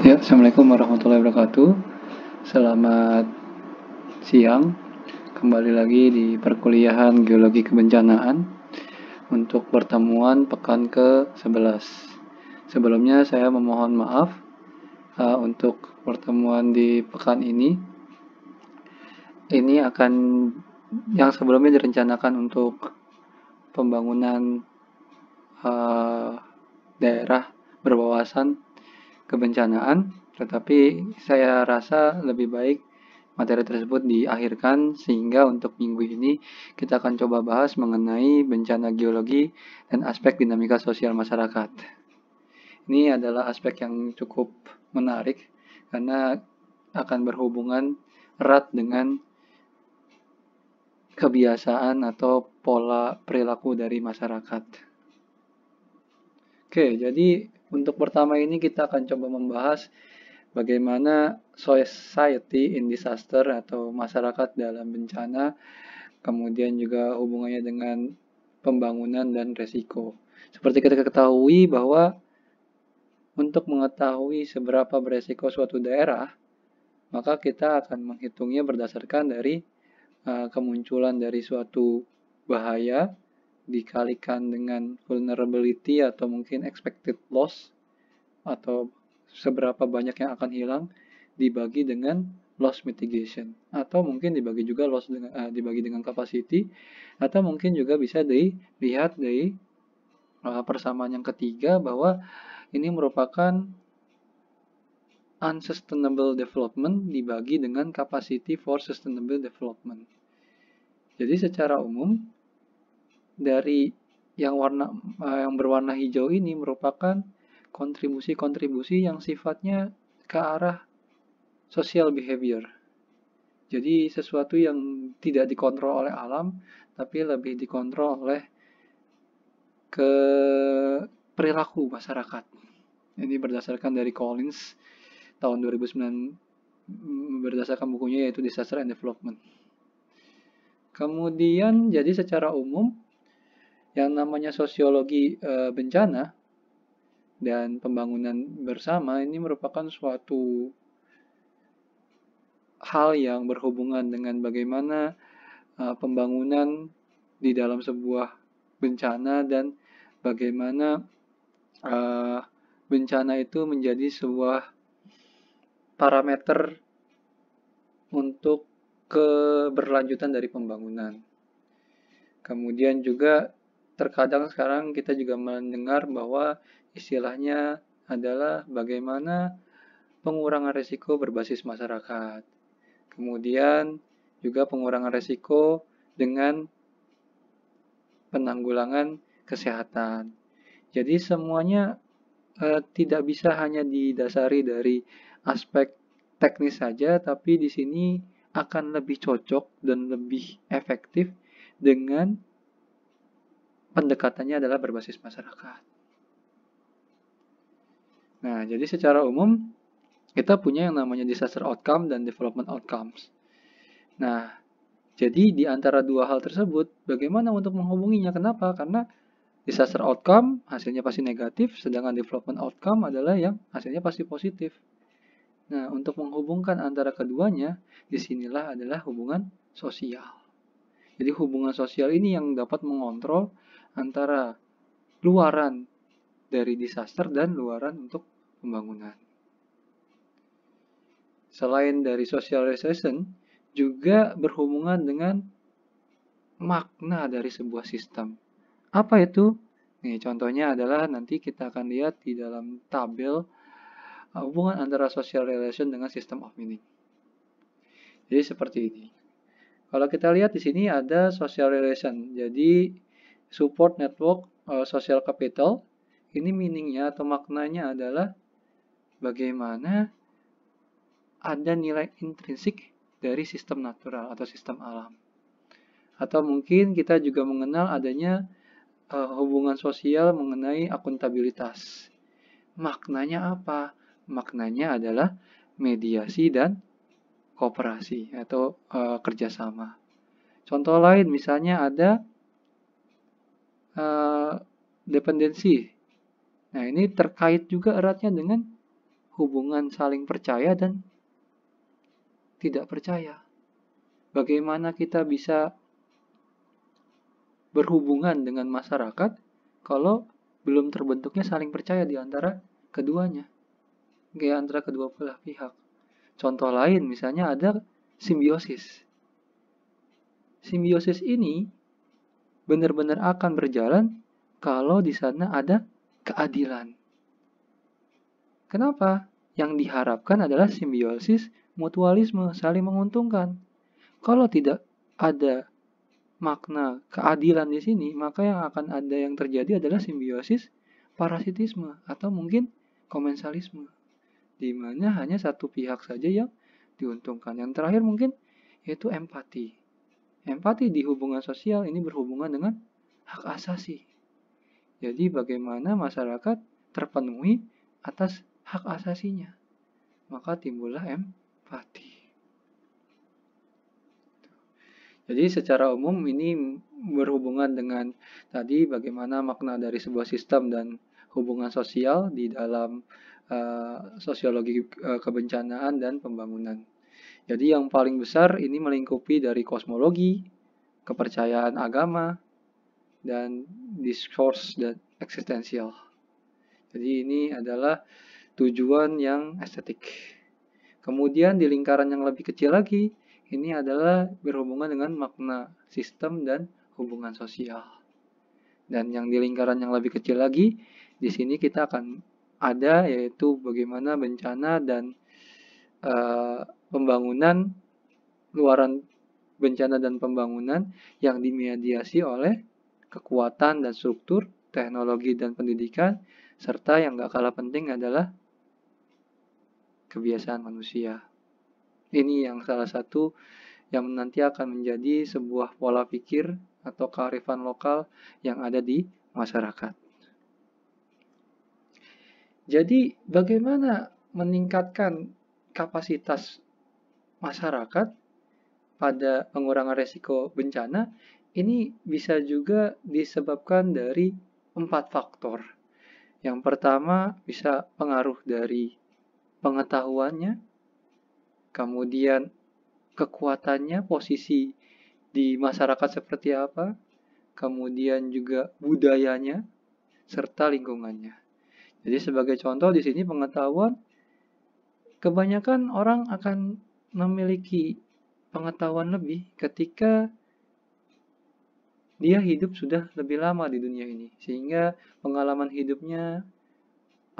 Ya, Assalamualaikum warahmatullahi wabarakatuh. Selamat siang. Kembali lagi di perkuliahan geologi kebencanaan untuk pertemuan pekan ke-11. Sebelumnya saya memohon maaf uh, untuk pertemuan di pekan ini. Ini akan yang sebelumnya direncanakan untuk pembangunan uh, daerah berwawasan kebencanaan, tetapi saya rasa lebih baik materi tersebut diakhirkan sehingga untuk minggu ini kita akan coba bahas mengenai bencana geologi dan aspek dinamika sosial masyarakat. Ini adalah aspek yang cukup menarik karena akan berhubungan erat dengan kebiasaan atau pola perilaku dari masyarakat. Oke, jadi untuk pertama ini kita akan coba membahas bagaimana society in disaster atau masyarakat dalam bencana, kemudian juga hubungannya dengan pembangunan dan resiko. Seperti kita ketahui bahwa untuk mengetahui seberapa beresiko suatu daerah, maka kita akan menghitungnya berdasarkan dari uh, kemunculan dari suatu bahaya dikalikan dengan vulnerability atau mungkin expected loss atau seberapa banyak yang akan hilang dibagi dengan loss mitigation atau mungkin dibagi juga loss dengan uh, dibagi dengan capacity atau mungkin juga bisa dilihat dari uh, persamaan yang ketiga bahwa ini merupakan unsustainable development dibagi dengan capacity for sustainable development. Jadi secara umum dari yang warna eh, yang berwarna hijau ini merupakan kontribusi-kontribusi yang sifatnya ke arah social behavior. Jadi sesuatu yang tidak dikontrol oleh alam, tapi lebih dikontrol oleh ke perilaku masyarakat. Ini berdasarkan dari Collins tahun 2009 mm, berdasarkan bukunya yaitu Disaster and Development. Kemudian jadi secara umum yang namanya sosiologi e, bencana dan pembangunan bersama ini merupakan suatu hal yang berhubungan dengan bagaimana e, pembangunan di dalam sebuah bencana dan bagaimana e, bencana itu menjadi sebuah parameter untuk keberlanjutan dari pembangunan. Kemudian juga terkadang sekarang kita juga mendengar bahwa istilahnya adalah bagaimana pengurangan risiko berbasis masyarakat. Kemudian juga pengurangan risiko dengan penanggulangan kesehatan. Jadi semuanya eh, tidak bisa hanya didasari dari aspek teknis saja, tapi di sini akan lebih cocok dan lebih efektif dengan pendekatannya adalah berbasis masyarakat. Nah, jadi secara umum kita punya yang namanya disaster outcome dan development outcomes. Nah, jadi di antara dua hal tersebut, bagaimana untuk menghubunginya? Kenapa? Karena disaster outcome hasilnya pasti negatif, sedangkan development outcome adalah yang hasilnya pasti positif. Nah, untuk menghubungkan antara keduanya, disinilah adalah hubungan sosial. Jadi hubungan sosial ini yang dapat mengontrol antara luaran dari disaster dan luaran untuk pembangunan. Selain dari social recession, juga berhubungan dengan makna dari sebuah sistem. Apa itu? Nih, contohnya adalah nanti kita akan lihat di dalam tabel uh, hubungan antara social relation dengan system of meaning. Jadi seperti ini. Kalau kita lihat di sini ada social relation. Jadi support network uh, social capital. Ini meaningnya atau maknanya adalah bagaimana ada nilai intrinsik dari sistem natural atau sistem alam. Atau mungkin kita juga mengenal adanya uh, hubungan sosial mengenai akuntabilitas. Maknanya apa? Maknanya adalah mediasi dan kooperasi atau uh, kerjasama. Contoh lain misalnya ada Eh, dependensi. Nah, ini terkait juga eratnya dengan hubungan saling percaya dan tidak percaya. Bagaimana kita bisa berhubungan dengan masyarakat kalau belum terbentuknya saling percaya di antara keduanya, di antara kedua belah pihak. Contoh lain misalnya ada simbiosis. Simbiosis ini benar-benar akan berjalan kalau di sana ada keadilan. Kenapa? Yang diharapkan adalah simbiosis, mutualisme, saling menguntungkan. Kalau tidak ada makna keadilan di sini, maka yang akan ada yang terjadi adalah simbiosis, parasitisme, atau mungkin komensalisme. Di mana hanya satu pihak saja yang diuntungkan. Yang terakhir mungkin yaitu empati. Empati di hubungan sosial ini berhubungan dengan hak asasi. Jadi bagaimana masyarakat terpenuhi atas hak asasinya. Maka timbullah empati. Jadi secara umum ini berhubungan dengan tadi bagaimana makna dari sebuah sistem dan hubungan sosial di dalam uh, sosiologi uh, kebencanaan dan pembangunan. Jadi yang paling besar ini melingkupi dari kosmologi, kepercayaan agama, dan diskurs dan eksistensial. Jadi ini adalah tujuan yang estetik. Kemudian di lingkaran yang lebih kecil lagi, ini adalah berhubungan dengan makna sistem dan hubungan sosial. Dan yang di lingkaran yang lebih kecil lagi, di sini kita akan ada yaitu bagaimana bencana dan eh, pembangunan, luaran bencana dan pembangunan yang dimediasi oleh kekuatan dan struktur, teknologi dan pendidikan, serta yang gak kalah penting adalah kebiasaan manusia. Ini yang salah satu yang nanti akan menjadi sebuah pola pikir atau kearifan lokal yang ada di masyarakat. Jadi, bagaimana meningkatkan kapasitas masyarakat pada pengurangan resiko bencana ini bisa juga disebabkan dari empat faktor. Yang pertama bisa pengaruh dari pengetahuannya, kemudian kekuatannya, posisi di masyarakat seperti apa, kemudian juga budayanya, serta lingkungannya. Jadi sebagai contoh di sini pengetahuan kebanyakan orang akan memiliki pengetahuan lebih ketika dia hidup sudah lebih lama di dunia ini, sehingga pengalaman hidupnya,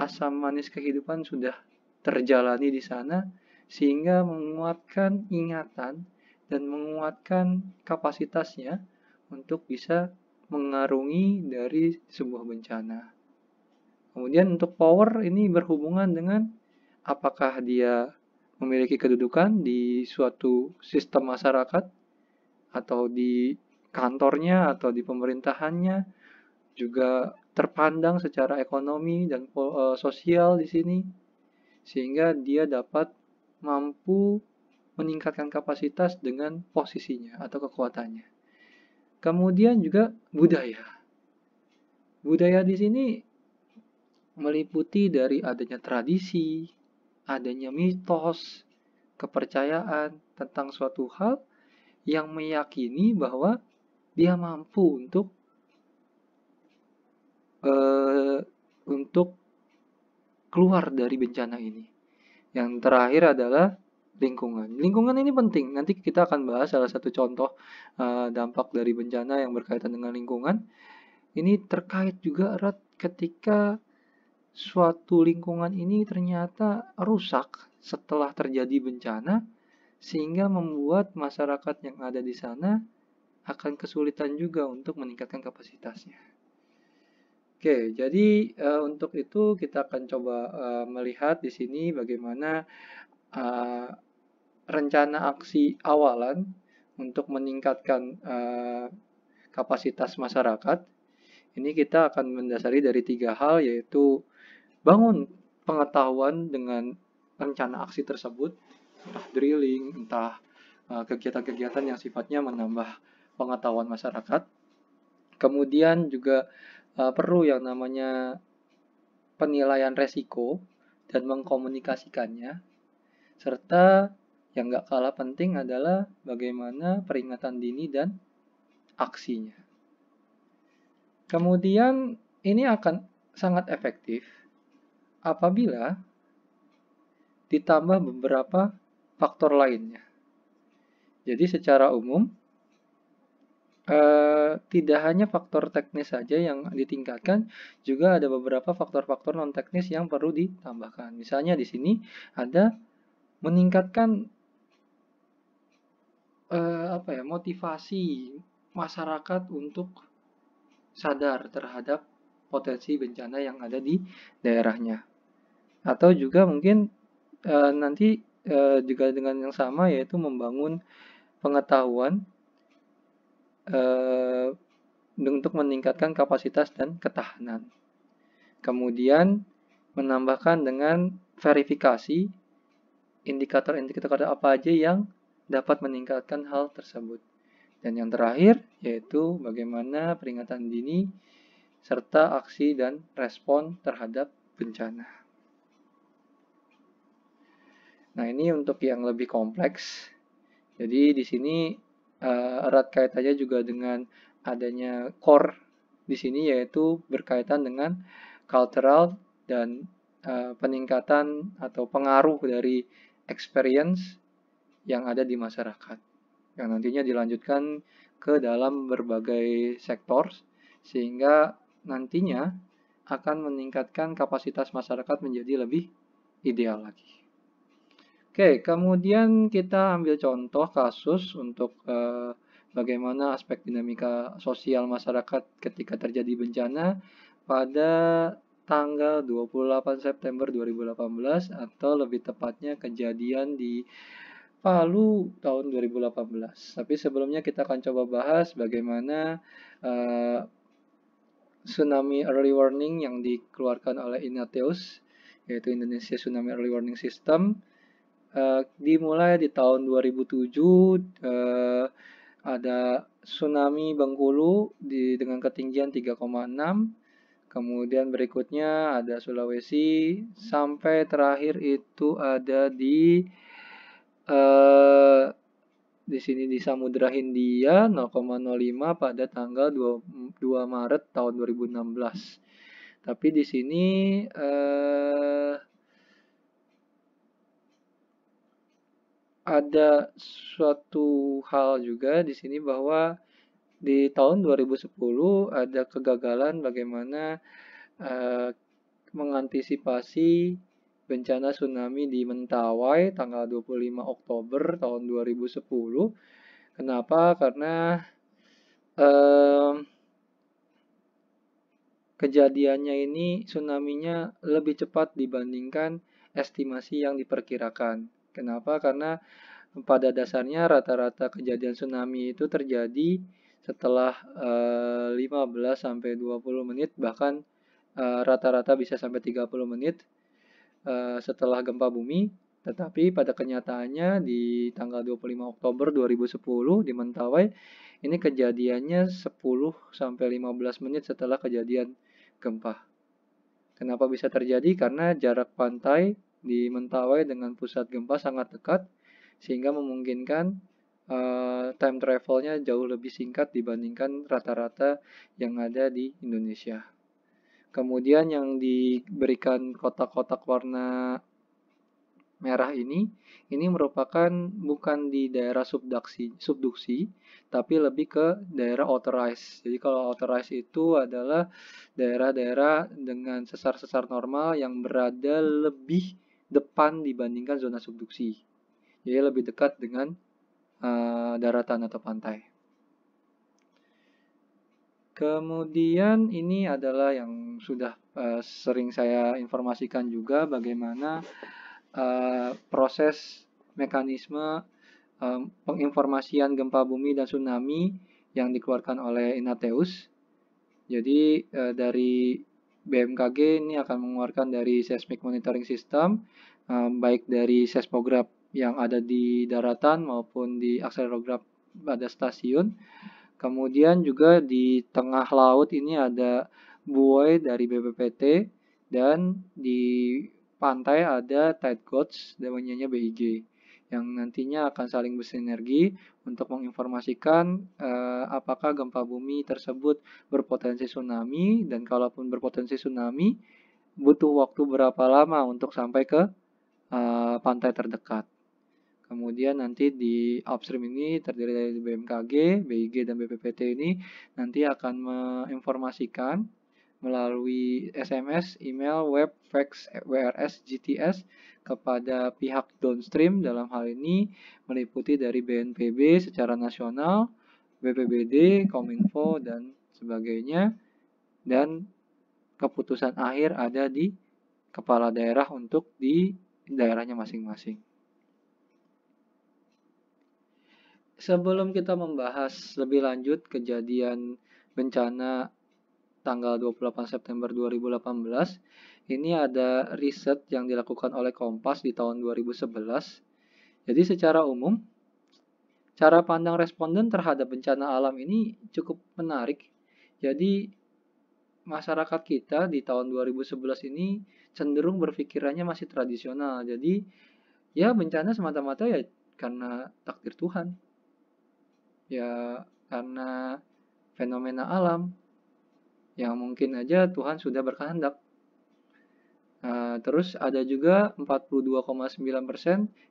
asam manis kehidupan sudah terjalani di sana, sehingga menguatkan ingatan dan menguatkan kapasitasnya untuk bisa mengarungi dari sebuah bencana. Kemudian untuk power ini berhubungan dengan apakah dia memiliki kedudukan di suatu sistem masyarakat atau di kantornya atau di pemerintahannya juga terpandang secara ekonomi dan eh, sosial di sini sehingga dia dapat mampu meningkatkan kapasitas dengan posisinya atau kekuatannya. Kemudian juga budaya. Budaya di sini meliputi dari adanya tradisi, adanya mitos, kepercayaan tentang suatu hal yang meyakini bahwa dia mampu untuk uh, untuk keluar dari bencana ini. Yang terakhir adalah lingkungan. Lingkungan ini penting. Nanti kita akan bahas salah satu contoh uh, dampak dari bencana yang berkaitan dengan lingkungan. Ini terkait juga erat ketika suatu lingkungan ini ternyata rusak setelah terjadi bencana, sehingga membuat masyarakat yang ada di sana akan kesulitan juga untuk meningkatkan kapasitasnya. Oke, jadi uh, untuk itu kita akan coba uh, melihat di sini bagaimana uh, rencana aksi awalan untuk meningkatkan uh, kapasitas masyarakat. Ini kita akan mendasari dari tiga hal yaitu bangun pengetahuan dengan rencana aksi tersebut, entah drilling, entah eh, kegiatan-kegiatan yang sifatnya menambah pengetahuan masyarakat. Kemudian juga eh, perlu yang namanya penilaian resiko dan mengkomunikasikannya. Serta yang nggak kalah penting adalah bagaimana peringatan dini dan aksinya. Kemudian ini akan sangat efektif apabila ditambah beberapa faktor lainnya. Jadi secara umum eh, tidak hanya faktor teknis saja yang ditingkatkan, juga ada beberapa faktor-faktor non teknis yang perlu ditambahkan. Misalnya di sini ada meningkatkan eh, apa ya motivasi masyarakat untuk sadar terhadap potensi bencana yang ada di daerahnya atau juga mungkin e, nanti e, juga dengan yang sama yaitu membangun pengetahuan e, untuk meningkatkan kapasitas dan ketahanan. Kemudian menambahkan dengan verifikasi indikator-indikator apa aja yang dapat meningkatkan hal tersebut. Dan yang terakhir yaitu bagaimana peringatan dini serta aksi dan respon terhadap bencana. Nah, ini untuk yang lebih kompleks. Jadi di sini uh, erat kaitannya juga dengan adanya core di sini yaitu berkaitan dengan cultural dan uh, peningkatan atau pengaruh dari experience yang ada di masyarakat yang nantinya dilanjutkan ke dalam berbagai sektor sehingga nantinya akan meningkatkan kapasitas masyarakat menjadi lebih ideal lagi. Oke, kemudian kita ambil contoh kasus untuk uh, bagaimana aspek dinamika sosial masyarakat ketika terjadi bencana pada tanggal 28 September 2018 atau lebih tepatnya kejadian di Palu tahun 2018. Tapi sebelumnya kita akan coba bahas bagaimana uh, tsunami early warning yang dikeluarkan oleh Inateus yaitu Indonesia Tsunami Early Warning System Eh, dimulai di tahun 2007 uh, eh, ada tsunami Bengkulu di, dengan ketinggian 3,6 kemudian berikutnya ada Sulawesi sampai terakhir itu ada di uh, di sini di Samudra Hindia 0,05 pada tanggal 2, 2 Maret tahun 2016. Tapi di sini uh, ada suatu hal juga di sini bahwa di tahun 2010 ada kegagalan bagaimana uh, mengantisipasi bencana tsunami di Mentawai tanggal 25 Oktober tahun 2010. Kenapa? Karena uh, kejadiannya ini tsunami-nya lebih cepat dibandingkan estimasi yang diperkirakan. Kenapa? Karena pada dasarnya rata-rata kejadian tsunami itu terjadi setelah uh, eh, 15 sampai 20 menit bahkan eh, rata-rata uh, bisa sampai 30 menit uh, setelah gempa bumi. Tetapi pada kenyataannya di tanggal 25 Oktober 2010 di Mentawai ini kejadiannya 10 sampai 15 menit setelah kejadian gempa. Kenapa bisa terjadi? Karena jarak pantai di Mentawai dengan pusat gempa sangat dekat sehingga memungkinkan uh, time travelnya jauh lebih singkat dibandingkan rata-rata yang ada di Indonesia. Kemudian yang diberikan kotak-kotak warna merah ini, ini merupakan bukan di daerah subduksi, subduksi tapi lebih ke daerah authorized. Jadi kalau authorized itu adalah daerah-daerah dengan sesar-sesar normal yang berada lebih depan dibandingkan zona subduksi. Jadi lebih dekat dengan uh, daratan atau pantai. Kemudian ini adalah yang sudah uh, sering saya informasikan juga bagaimana uh, proses mekanisme um, penginformasian gempa bumi dan tsunami yang dikeluarkan oleh Inateus. Jadi uh, dari BMKG ini akan mengeluarkan dari seismic monitoring system eh, baik dari seismograf yang ada di daratan maupun di akselerograf pada stasiun. Kemudian juga di tengah laut ini ada buoy dari BPPT dan di pantai ada tide gauge namanya BIG yang nantinya akan saling bersinergi untuk menginformasikan uh, apakah gempa bumi tersebut berpotensi tsunami dan kalaupun berpotensi tsunami butuh waktu berapa lama untuk sampai ke uh, pantai terdekat. Kemudian nanti di upstream ini terdiri dari BMKG, BIG dan BPPT ini nanti akan menginformasikan melalui SMS, email, web, fax, WRS, GTS kepada pihak downstream dalam hal ini meliputi dari BNPB secara nasional, BPBD, Kominfo, dan sebagainya. Dan keputusan akhir ada di kepala daerah untuk di daerahnya masing-masing. Sebelum kita membahas lebih lanjut kejadian bencana tanggal 28 September 2018, ini ada riset yang dilakukan oleh Kompas di tahun 2011. Jadi secara umum, cara pandang responden terhadap bencana alam ini cukup menarik. Jadi masyarakat kita di tahun 2011 ini cenderung berpikirannya masih tradisional. Jadi ya bencana semata-mata ya karena takdir Tuhan. Ya karena fenomena alam yang mungkin aja Tuhan sudah berkehendak. Nah, terus ada juga 42,9%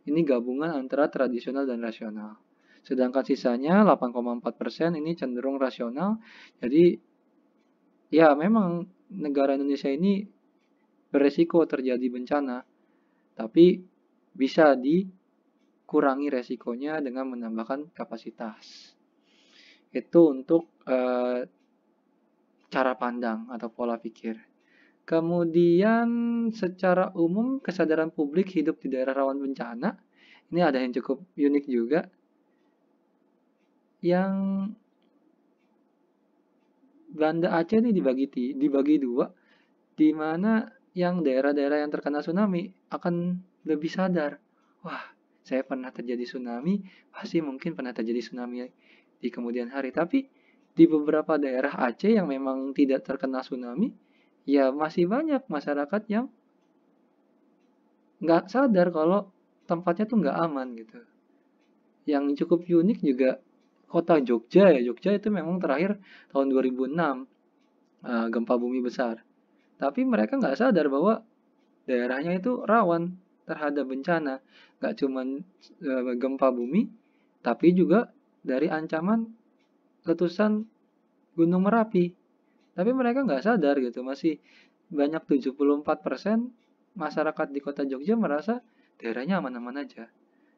ini gabungan antara tradisional dan rasional. Sedangkan sisanya 8,4% ini cenderung rasional. Jadi ya memang negara Indonesia ini beresiko terjadi bencana. Tapi bisa dikurangi resikonya dengan menambahkan kapasitas. Itu untuk eh, cara pandang atau pola pikir. Kemudian secara umum kesadaran publik hidup di daerah rawan bencana. Ini ada yang cukup unik juga. Yang Banda Aceh ini dibagi dibagi dua, di mana yang daerah-daerah yang terkena tsunami akan lebih sadar. Wah, saya pernah terjadi tsunami, pasti mungkin pernah terjadi tsunami di kemudian hari. Tapi di beberapa daerah Aceh yang memang tidak terkena tsunami, ya masih banyak masyarakat yang nggak sadar kalau tempatnya tuh nggak aman gitu. Yang cukup unik juga kota Jogja ya. Jogja itu memang terakhir tahun 2006 eh, gempa bumi besar. Tapi mereka nggak sadar bahwa daerahnya itu rawan terhadap bencana. Nggak cuma eh, gempa bumi, tapi juga dari ancaman letusan Gunung Merapi. Tapi mereka nggak sadar gitu, masih banyak 74% masyarakat di kota Jogja merasa daerahnya aman-aman aja.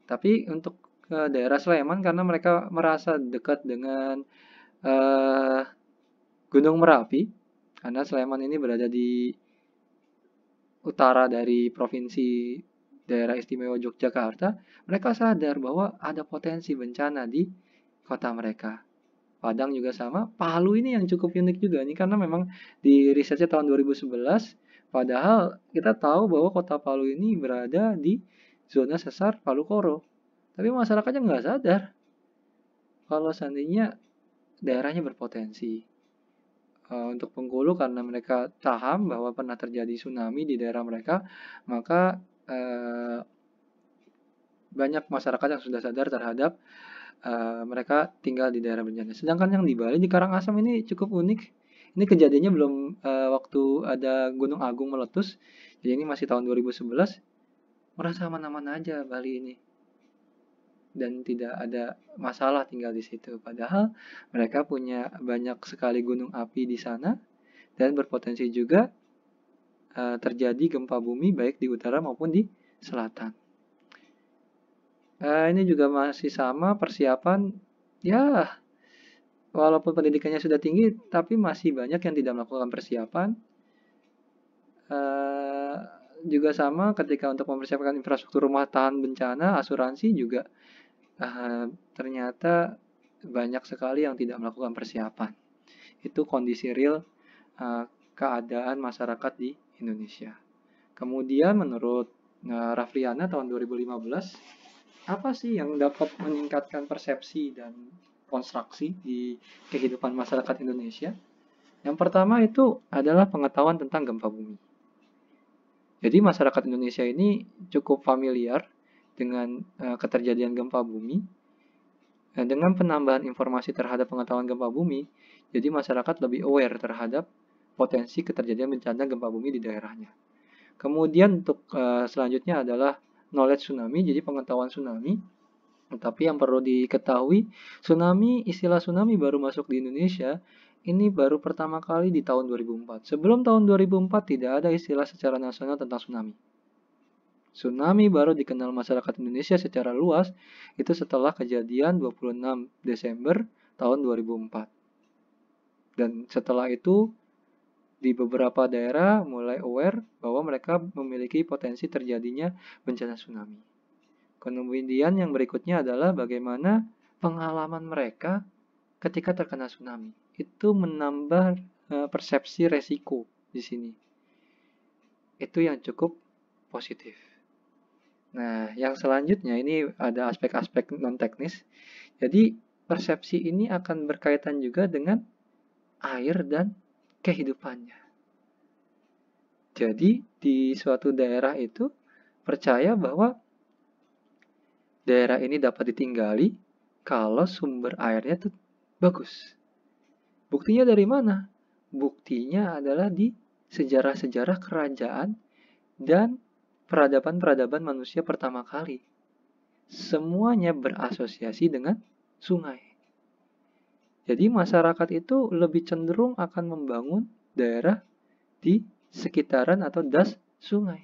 Tapi untuk ke daerah Sleman karena mereka merasa dekat dengan uh, Gunung Merapi, karena Sleman ini berada di utara dari provinsi daerah istimewa Yogyakarta, mereka sadar bahwa ada potensi bencana di kota mereka. Padang juga sama. Palu ini yang cukup unik juga nih karena memang di risetnya tahun 2011 padahal kita tahu bahwa kota Palu ini berada di zona sesar Palu Koro. Tapi masyarakatnya nggak sadar kalau seandainya daerahnya berpotensi. Eh, untuk Bengkulu karena mereka paham bahwa pernah terjadi tsunami di daerah mereka, maka eh, banyak masyarakat yang sudah sadar terhadap uh, mereka tinggal di daerah bencana. Sedangkan yang di Bali di Karangasem ini cukup unik. Ini kejadiannya belum uh, waktu ada Gunung Agung meletus. Jadi ini masih tahun 2011. Merasa aman-aman aja Bali ini. Dan tidak ada masalah tinggal di situ. Padahal mereka punya banyak sekali gunung api di sana dan berpotensi juga uh, terjadi gempa bumi baik di utara maupun di selatan. Uh, ini juga masih sama persiapan ya walaupun pendidikannya sudah tinggi tapi masih banyak yang tidak melakukan persiapan uh, juga sama ketika untuk mempersiapkan infrastruktur rumah tahan bencana asuransi juga uh, ternyata banyak sekali yang tidak melakukan persiapan itu kondisi real uh, keadaan masyarakat di Indonesia kemudian menurut uh, Rafliana tahun 2015 apa sih yang dapat meningkatkan persepsi dan konstruksi di kehidupan masyarakat Indonesia? Yang pertama itu adalah pengetahuan tentang gempa bumi. Jadi masyarakat Indonesia ini cukup familiar dengan uh, keterjadian gempa bumi. Nah, dengan penambahan informasi terhadap pengetahuan gempa bumi, jadi masyarakat lebih aware terhadap potensi keterjadian bencana gempa bumi di daerahnya. Kemudian untuk uh, selanjutnya adalah knowledge tsunami, jadi pengetahuan tsunami. Tapi yang perlu diketahui, tsunami, istilah tsunami baru masuk di Indonesia, ini baru pertama kali di tahun 2004. Sebelum tahun 2004 tidak ada istilah secara nasional tentang tsunami. Tsunami baru dikenal masyarakat Indonesia secara luas itu setelah kejadian 26 Desember tahun 2004. Dan setelah itu di beberapa daerah mulai aware bahwa mereka memiliki potensi terjadinya bencana tsunami. Kemudian yang berikutnya adalah bagaimana pengalaman mereka ketika terkena tsunami. Itu menambah eh, persepsi resiko di sini. Itu yang cukup positif. Nah, yang selanjutnya ini ada aspek-aspek non teknis. Jadi persepsi ini akan berkaitan juga dengan air dan kehidupannya. Jadi di suatu daerah itu percaya bahwa daerah ini dapat ditinggali kalau sumber airnya itu bagus. Buktinya dari mana? Buktinya adalah di sejarah-sejarah kerajaan dan peradaban-peradaban manusia pertama kali. Semuanya berasosiasi dengan sungai. Jadi masyarakat itu lebih cenderung akan membangun daerah di sekitaran atau das sungai.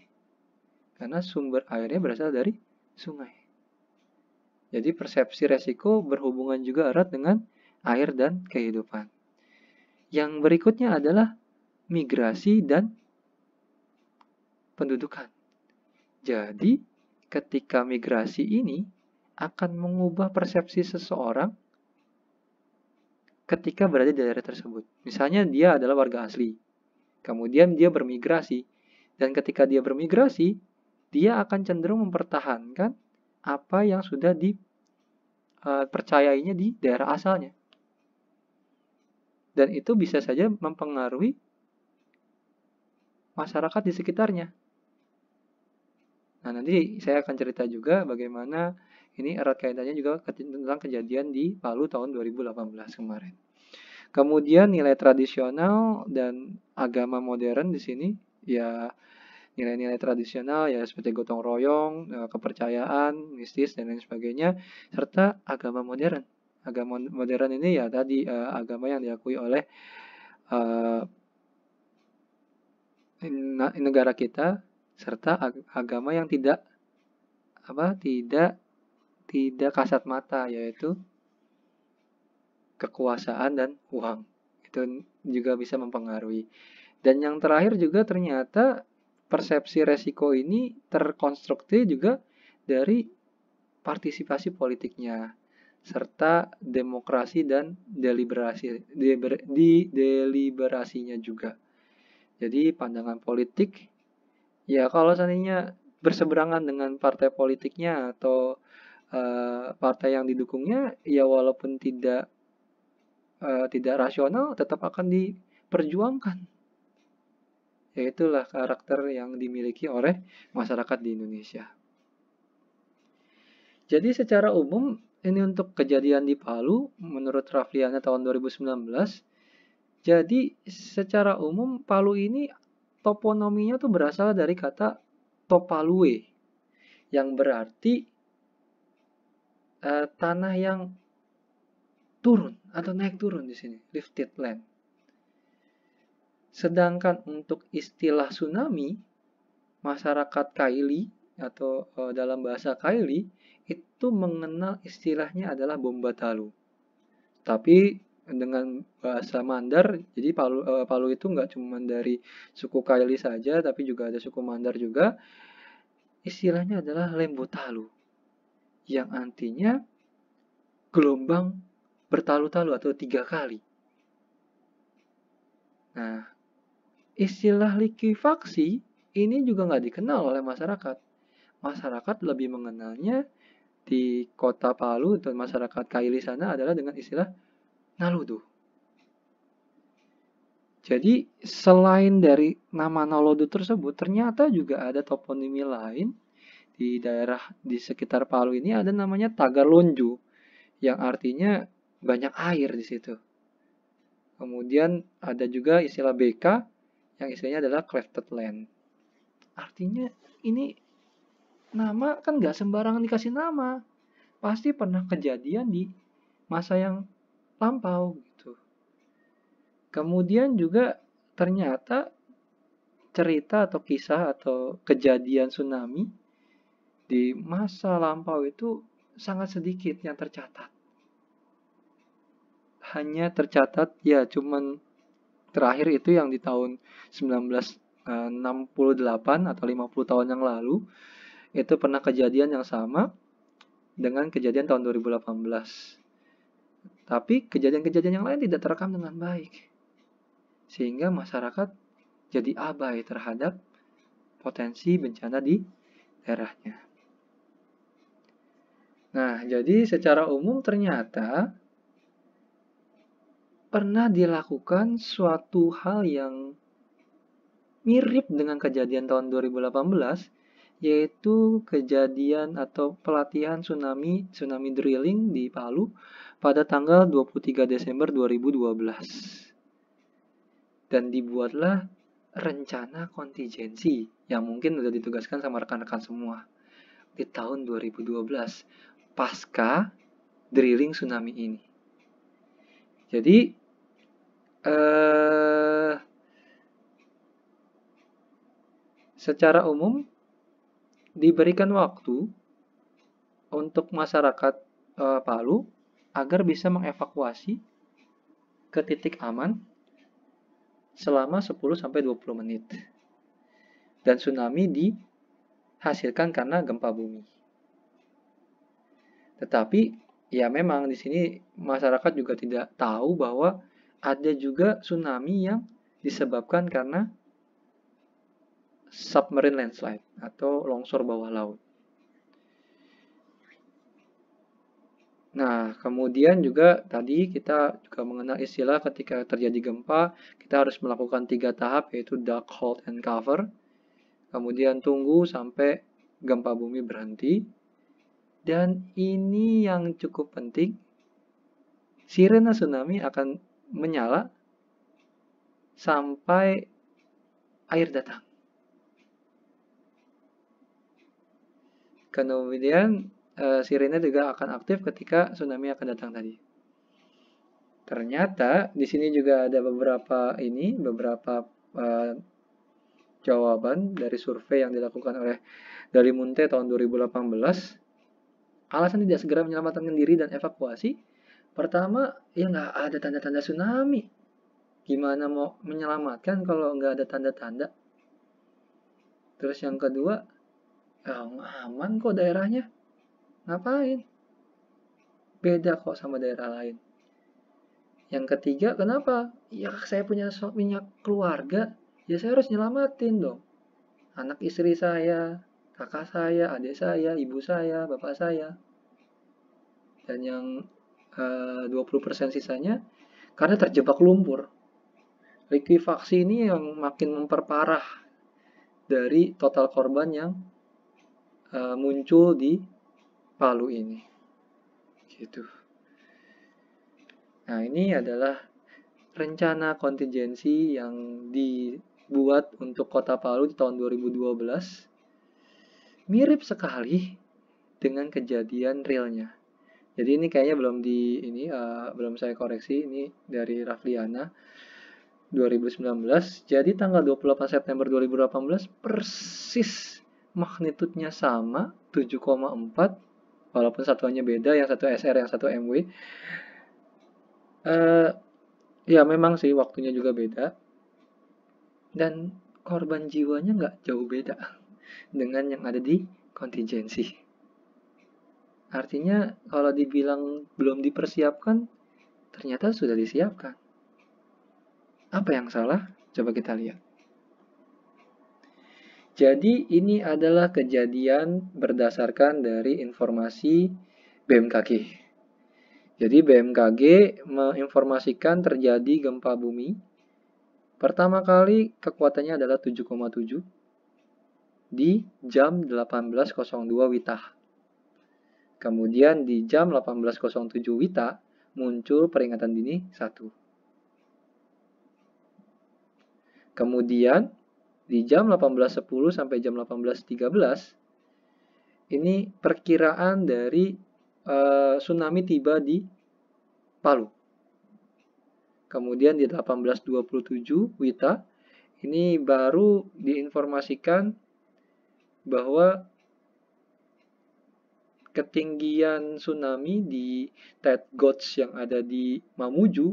Karena sumber airnya berasal dari sungai. Jadi persepsi resiko berhubungan juga erat dengan air dan kehidupan. Yang berikutnya adalah migrasi dan pendudukan. Jadi, ketika migrasi ini akan mengubah persepsi seseorang ketika berada di daerah tersebut. Misalnya dia adalah warga asli. Kemudian dia bermigrasi. Dan ketika dia bermigrasi, dia akan cenderung mempertahankan apa yang sudah dipercayainya eh, di daerah asalnya. Dan itu bisa saja mempengaruhi masyarakat di sekitarnya. Nah, nanti saya akan cerita juga bagaimana ini erat kaitannya juga tentang kejadian di Palu tahun 2018 kemarin. Kemudian nilai tradisional dan agama modern di sini ya nilai-nilai tradisional ya seperti gotong royong, eh, kepercayaan, mistis dan lain sebagainya serta agama modern. Agama modern ini ya tadi uh, agama yang diakui oleh uh, negara kita serta agama yang tidak apa tidak tidak kasat mata yaitu kekuasaan dan uang. Itu juga bisa mempengaruhi. Dan yang terakhir juga ternyata persepsi resiko ini terkonstruksi juga dari partisipasi politiknya serta demokrasi dan deliberasi deber, di deliberasinya juga. Jadi pandangan politik ya kalau seandainya berseberangan dengan partai politiknya atau Eh, partai yang didukungnya ya walaupun tidak uh, tidak rasional tetap akan diperjuangkan ya Itulah karakter yang dimiliki oleh masyarakat di Indonesia jadi secara umum ini untuk kejadian di Palu menurut Rafliana tahun 2019 jadi secara umum Palu ini toponominya tuh berasal dari kata topalue yang berarti Eh, tanah yang turun atau naik turun di sini, lifted land. Sedangkan untuk istilah tsunami, masyarakat Kaili atau e, dalam bahasa Kaili itu mengenal istilahnya adalah bomba talu. Tapi dengan bahasa Mandar, jadi Palu, e, Palu itu nggak cuma dari suku Kaili saja, tapi juga ada suku Mandar juga. Istilahnya adalah lembu talu yang artinya gelombang bertalu-talu atau tiga kali. Nah, istilah likuifaksi ini juga nggak dikenal oleh masyarakat. Masyarakat lebih mengenalnya di kota Palu dan masyarakat Kaili sana adalah dengan istilah naludu. Jadi selain dari nama Nalodo tersebut, ternyata juga ada toponimi lain di daerah di sekitar Palu ini ada namanya Lonju yang artinya banyak air di situ. Kemudian ada juga istilah BK yang istilahnya adalah clefted land. Artinya ini nama kan nggak sembarangan dikasih nama. Pasti pernah kejadian di masa yang lampau gitu. Kemudian juga ternyata cerita atau kisah atau kejadian tsunami di masa lampau itu sangat sedikit yang tercatat. Hanya tercatat ya cuman terakhir itu yang di tahun 1968 eh, atau 50 tahun yang lalu itu pernah kejadian yang sama dengan kejadian tahun 2018. Tapi kejadian-kejadian yang lain tidak terekam dengan baik. Sehingga masyarakat jadi abai terhadap potensi bencana di daerahnya. Nah, jadi secara umum ternyata pernah dilakukan suatu hal yang mirip dengan kejadian tahun 2018 yaitu kejadian atau pelatihan tsunami tsunami drilling di Palu pada tanggal 23 Desember 2012. Dan dibuatlah rencana kontingensi yang mungkin sudah ditugaskan sama rekan-rekan semua di tahun 2012 pasca drilling tsunami ini. Jadi eh, secara umum diberikan waktu untuk masyarakat eh, Palu agar bisa mengevakuasi ke titik aman selama 10 20 menit. Dan tsunami dihasilkan karena gempa bumi. Tetapi ya memang di sini masyarakat juga tidak tahu bahwa ada juga tsunami yang disebabkan karena submarine landslide atau longsor bawah laut. Nah, kemudian juga tadi kita juga mengenal istilah ketika terjadi gempa, kita harus melakukan tiga tahap yaitu duck, hold, and cover. Kemudian tunggu sampai gempa bumi berhenti. Dan ini yang cukup penting, sirena tsunami akan menyala sampai air datang. Kemudian e, sirena juga akan aktif ketika tsunami akan datang tadi. Ternyata di sini juga ada beberapa ini, beberapa e, jawaban dari survei yang dilakukan oleh Dali Munte tahun 2018 Alasan tidak segera menyelamatkan diri dan evakuasi, pertama ya nggak ada tanda-tanda tsunami. Gimana mau menyelamatkan kalau nggak ada tanda-tanda? Terus yang kedua, ya aman kok daerahnya. Ngapain? Beda kok sama daerah lain. Yang ketiga, kenapa? Ya saya punya minyak keluarga, ya saya harus nyelamatin dong. Anak istri saya, kakak saya, adik saya, ibu saya, bapak saya. Dan yang eh, uh, 20% sisanya karena terjebak lumpur. Likuifaksi ini yang makin memperparah dari total korban yang uh, muncul di Palu ini. Gitu. Nah, ini adalah rencana kontingensi yang dibuat untuk Kota Palu di tahun 2012 mirip sekali dengan kejadian realnya. Jadi ini kayaknya belum di ini uh, belum saya koreksi ini dari Rafliana 2019. Jadi tanggal 28 September 2018 persis magnitudnya sama 7,4 walaupun satuannya beda yang satu SR yang satu MW. Uh, eh, ya memang sih waktunya juga beda dan korban jiwanya nggak jauh beda dengan yang ada di kontingensi. Artinya kalau dibilang belum dipersiapkan, ternyata sudah disiapkan. Apa yang salah? Coba kita lihat. Jadi ini adalah kejadian berdasarkan dari informasi BMKG. Jadi BMKG menginformasikan terjadi gempa bumi. Pertama kali kekuatannya adalah di jam 18.02 Wita. Kemudian di jam 18.07 Wita muncul peringatan dini 1. Kemudian di jam 18.10 sampai jam 18.13 ini perkiraan dari uh, tsunami tiba di Palu. Kemudian di 18.27 Wita ini baru diinformasikan bahwa ketinggian tsunami di Ted Gods yang ada di Mamuju,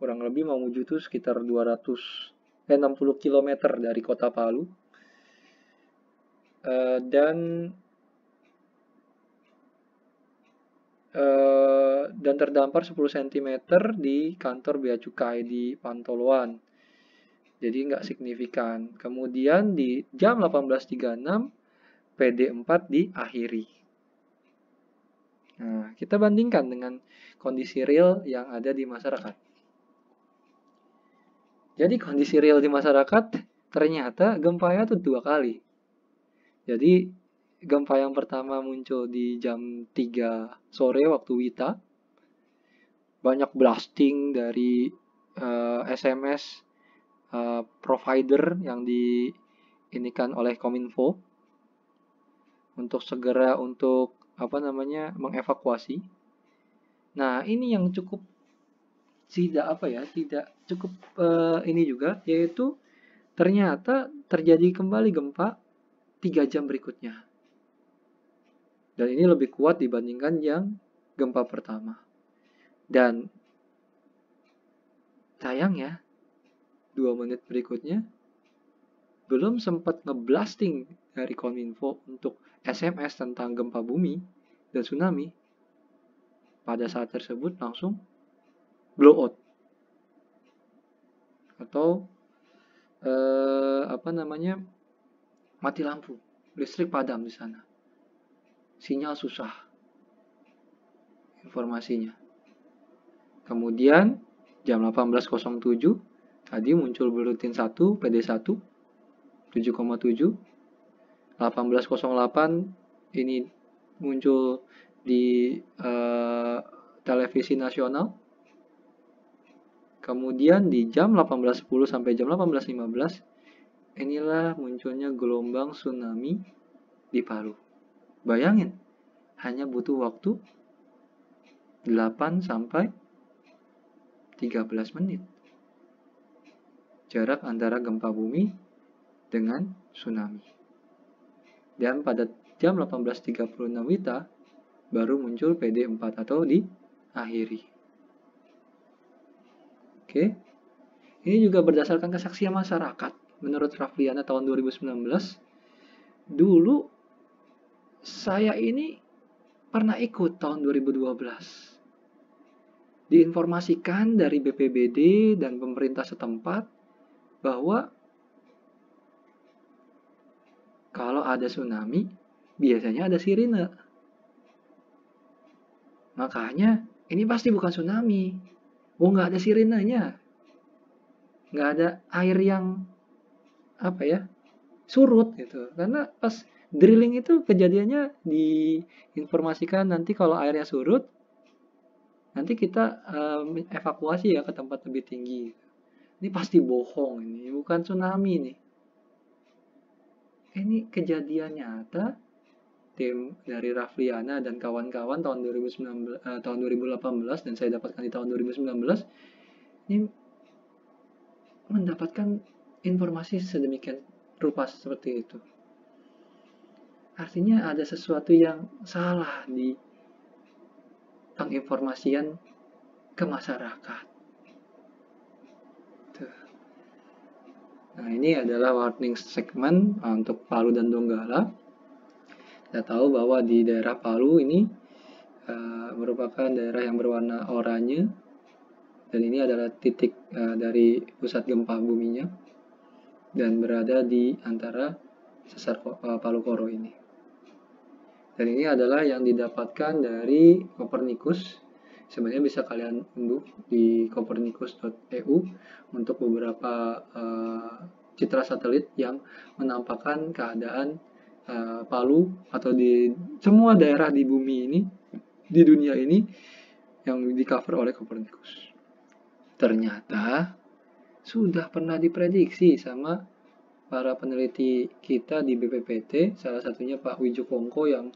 kurang lebih Mamuju itu sekitar 260 eh, km dari kota Palu. Uh, dan uh, dan terdampar 10 cm di kantor bea cukai di Pantoloan. Jadi nggak signifikan. Kemudian di jam 18.36 PD4 diakhiri. Nah, kita bandingkan dengan kondisi real yang ada di masyarakat. Jadi kondisi real di masyarakat ternyata gempa itu ya dua kali. Jadi gempa yang pertama muncul di jam 3 sore waktu Wita. Banyak blasting dari uh, eh, SMS uh, eh, provider yang diinikan oleh Kominfo untuk segera untuk apa namanya mengevakuasi. Nah, ini yang cukup tidak apa ya, tidak cukup uh, ini juga yaitu ternyata terjadi kembali gempa tiga jam berikutnya. Dan ini lebih kuat dibandingkan yang gempa pertama. Dan sayangnya dua menit berikutnya belum sempat ngeblasting dari Kominfo untuk SMS tentang gempa bumi dan tsunami pada saat tersebut langsung blow out atau eh, apa namanya mati lampu listrik padam di sana sinyal susah informasinya kemudian jam 18.07 tadi muncul berutin 1 PD1 7,7 1808 ini muncul di uh, televisi nasional. Kemudian di jam 18.10 sampai jam 18.15 inilah munculnya gelombang tsunami di Palu. Bayangin, hanya butuh waktu 8 sampai 13 menit. Jarak antara gempa bumi dengan tsunami dan pada jam 18.36 WITA baru muncul PD4 atau diakhiri. Oke. Ini juga berdasarkan kesaksian masyarakat. Menurut Rafliana tahun 2019, dulu saya ini pernah ikut tahun 2012. Diinformasikan dari BPBD dan pemerintah setempat bahwa kalau ada tsunami, biasanya ada sirine. Makanya ini pasti bukan tsunami. Oh nggak ada sirinenya. Nggak ada air yang apa ya surut gitu. Karena pas drilling itu kejadiannya diinformasikan nanti kalau airnya surut nanti kita um, evakuasi ya ke tempat lebih tinggi. Ini pasti bohong ini bukan tsunami nih ini kejadian nyata tim dari Rafliana dan kawan-kawan tahun 2019 uh, eh, tahun 2018 dan saya dapatkan di tahun 2019 ini mendapatkan informasi sedemikian rupa seperti itu. Artinya ada sesuatu yang salah di penginformasian ke masyarakat. Nah, ini adalah warning segment uh, untuk Palu dan Donggala. Kita tahu bahwa di daerah Palu ini uh, merupakan daerah yang berwarna oranye dan ini adalah titik uh, dari pusat gempa buminya dan berada di antara sesar uh, Palu Koro ini. Dan ini adalah yang didapatkan dari Copernicus sebenarnya bisa kalian unduh di copernicus.eu untuk beberapa uh, citra satelit yang menampakkan keadaan uh, Palu atau di semua daerah di bumi ini di dunia ini yang di cover oleh Copernicus. Ternyata sudah pernah diprediksi sama para peneliti kita di BPPT, salah satunya Pak Wiju Wongko yang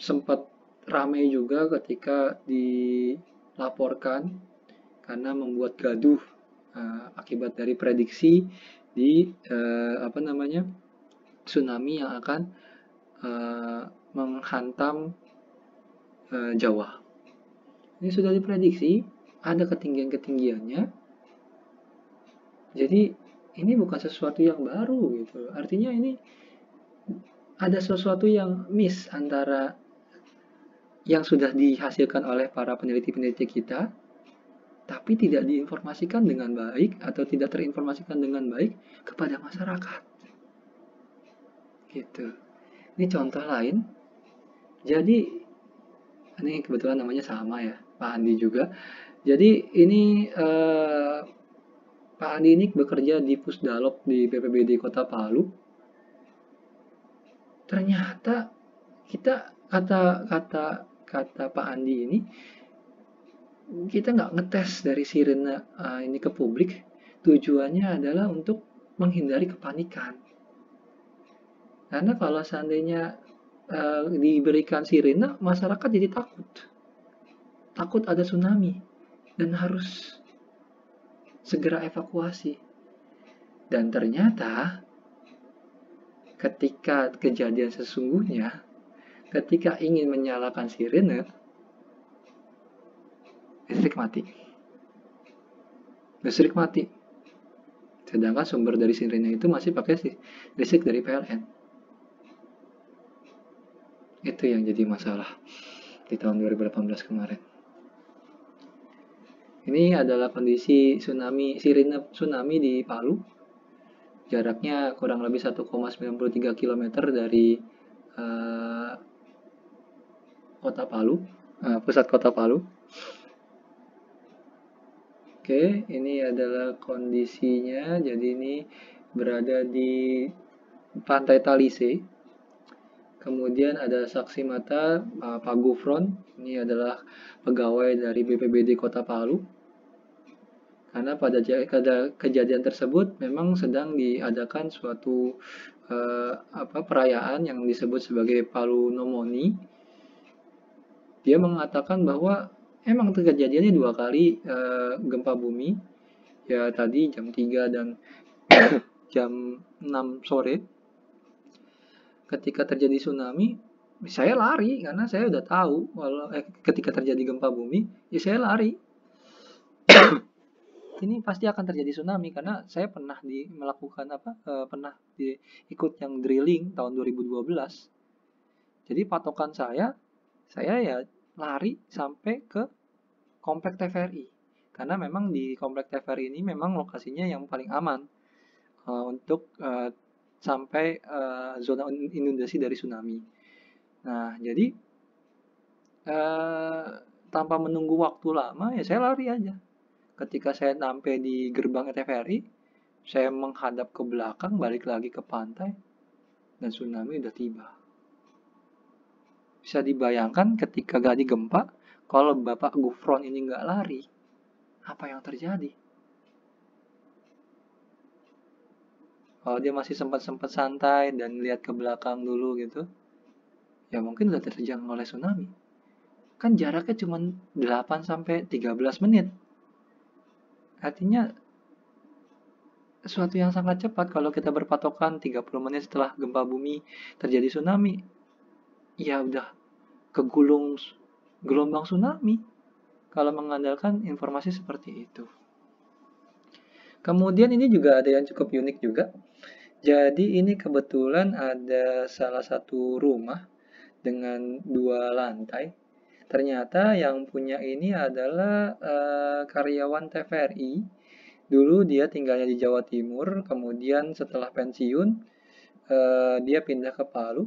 sempat rame juga ketika dilaporkan karena membuat gaduh uh, akibat dari prediksi di uh, apa namanya tsunami yang akan uh, menghantam uh, Jawa. Ini sudah diprediksi, ada ketinggian-ketinggiannya. Jadi ini bukan sesuatu yang baru gitu. Artinya ini ada sesuatu yang miss antara yang sudah dihasilkan oleh para peneliti-peneliti kita, tapi tidak diinformasikan dengan baik atau tidak terinformasikan dengan baik kepada masyarakat. Gitu. Ini contoh lain. Jadi ini kebetulan namanya sama ya, Pak Andi juga. Jadi ini eh, Pak Andi ini bekerja di Pusdalop di BPBD Kota Palu. Ternyata kita kata kata kata Pak Andi ini kita nggak ngetes dari sirene uh, ini ke publik tujuannya adalah untuk menghindari kepanikan karena kalau seandainya uh, diberikan sirene masyarakat jadi takut takut ada tsunami dan harus segera evakuasi dan ternyata ketika kejadian sesungguhnya ketika ingin menyalakan sirene, listrik mati. Listrik mati. Sedangkan sumber dari sirene itu masih pakai si listrik dari PLN. Itu yang jadi masalah di tahun 2018 kemarin. Ini adalah kondisi tsunami sirine tsunami di Palu. Jaraknya kurang lebih 1,93 km dari eh, kota Palu, uh, pusat kota Palu. Oke, ini adalah kondisinya. Jadi ini berada di pantai Talise. Kemudian ada saksi mata uh, Pak Gufron, ini adalah pegawai dari BPBD Kota Palu. Karena pada kejadian tersebut memang sedang diadakan suatu uh, apa perayaan yang disebut sebagai Palu Nomoni dia mengatakan bahwa emang terjadinya dua kali e, gempa bumi ya tadi jam 3 dan jam 6 sore ketika terjadi tsunami saya lari karena saya udah tahu kalau eh, ketika terjadi gempa bumi ya saya lari ini pasti akan terjadi tsunami karena saya pernah di melakukan apa e, pernah di, ikut yang drilling tahun 2012 jadi patokan saya saya ya lari sampai ke komplek TVRI karena memang di komplek TVRI ini memang lokasinya yang paling aman uh, untuk uh, sampai uh, zona inundasi dari tsunami. Nah jadi uh, tanpa menunggu waktu lama ya saya lari aja. Ketika saya sampai di gerbang TVRI, saya menghadap ke belakang, balik lagi ke pantai, dan tsunami udah tiba. Bisa dibayangkan ketika gaji gempa, kalau Bapak Gufron ini nggak lari, apa yang terjadi? Kalau dia masih sempat-sempat santai dan lihat ke belakang dulu gitu, ya mungkin udah terjang oleh tsunami. Kan jaraknya cuma 8 sampai 13 menit. Artinya sesuatu yang sangat cepat kalau kita berpatokan 30 menit setelah gempa bumi terjadi tsunami ya udah kegulung gelombang tsunami kalau mengandalkan informasi seperti itu. Kemudian ini juga ada yang cukup unik juga. Jadi ini kebetulan ada salah satu rumah dengan dua lantai. Ternyata yang punya ini adalah uh, karyawan TVRI. Dulu dia tinggalnya di Jawa Timur, kemudian setelah pensiun uh, dia pindah ke Palu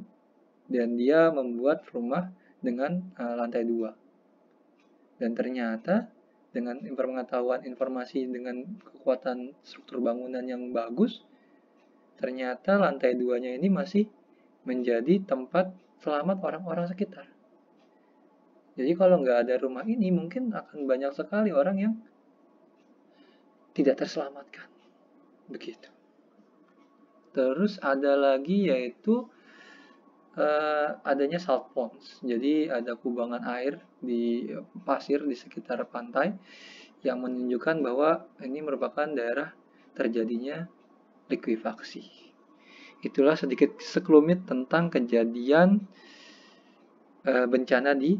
dan dia membuat rumah dengan uh, lantai dua. Dan ternyata dengan pengetahuan informasi dengan kekuatan struktur bangunan yang bagus, ternyata lantai duanya ini masih menjadi tempat selamat orang-orang sekitar. Jadi kalau nggak ada rumah ini mungkin akan banyak sekali orang yang tidak terselamatkan. Begitu. Terus ada lagi yaitu uh, adanya salt ponds. Jadi ada kubangan air di pasir di sekitar pantai yang menunjukkan bahwa ini merupakan daerah terjadinya likuifaksi. Itulah sedikit sekelumit tentang kejadian uh, bencana di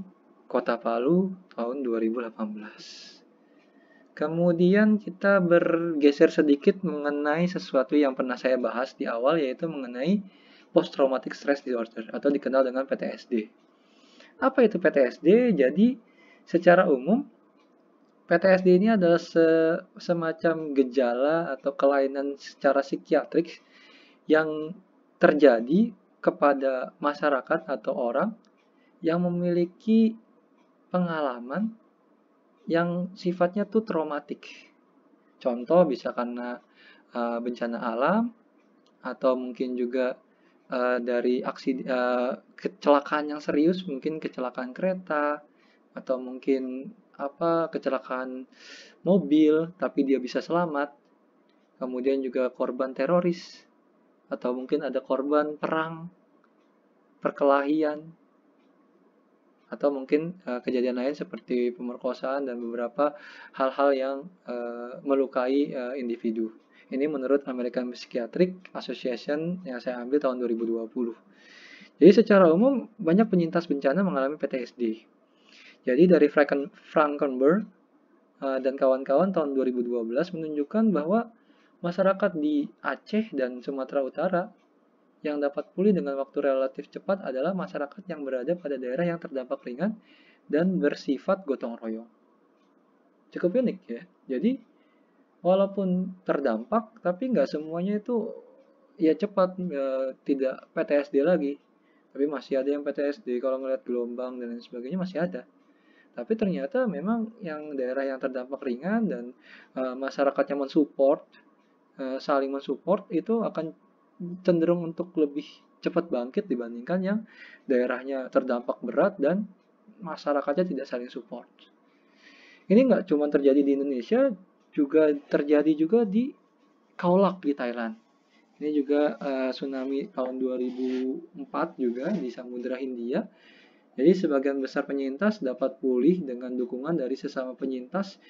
Kota Palu tahun 2018. Kemudian kita bergeser sedikit mengenai sesuatu yang pernah saya bahas di awal yaitu mengenai Post Traumatic Stress Disorder atau dikenal dengan PTSD. Apa itu PTSD? Jadi secara umum PTSD ini adalah se semacam gejala atau kelainan secara psikiatrik yang terjadi kepada masyarakat atau orang yang memiliki pengalaman yang sifatnya tuh traumatik. Contoh bisa karena uh, bencana alam atau mungkin juga uh, dari aksi uh, kecelakaan yang serius mungkin kecelakaan kereta atau mungkin apa kecelakaan mobil tapi dia bisa selamat kemudian juga korban teroris atau mungkin ada korban perang perkelahian atau mungkin uh, kejadian lain seperti pemerkosaan dan beberapa hal-hal yang uh, melukai uh, individu. Ini menurut American Psychiatric Association yang saya ambil tahun 2020. Jadi secara umum banyak penyintas bencana mengalami PTSD. Jadi dari Frankenberg eh, dan kawan-kawan tahun 2012 menunjukkan bahwa masyarakat di Aceh dan Sumatera Utara yang dapat pulih dengan waktu relatif cepat adalah masyarakat yang berada pada daerah yang terdampak ringan dan bersifat gotong royong. Cukup unik ya. Jadi walaupun terdampak tapi nggak semuanya itu ya cepat ya, tidak PTSD lagi tapi masih ada yang PTSD kalau melihat gelombang dan lain sebagainya masih ada tapi ternyata memang yang daerah yang terdampak ringan dan uh, eh, masyarakatnya mensupport uh, saling mensupport itu akan cenderung untuk lebih cepat bangkit dibandingkan yang daerahnya terdampak berat dan masyarakatnya tidak saling support. Ini nggak cuma terjadi di Indonesia, juga terjadi juga di Kaulak di Thailand. Ini juga uh, tsunami tahun 2004 juga di Samudra Hindia. Jadi sebagian besar penyintas dapat pulih dengan dukungan dari sesama penyintas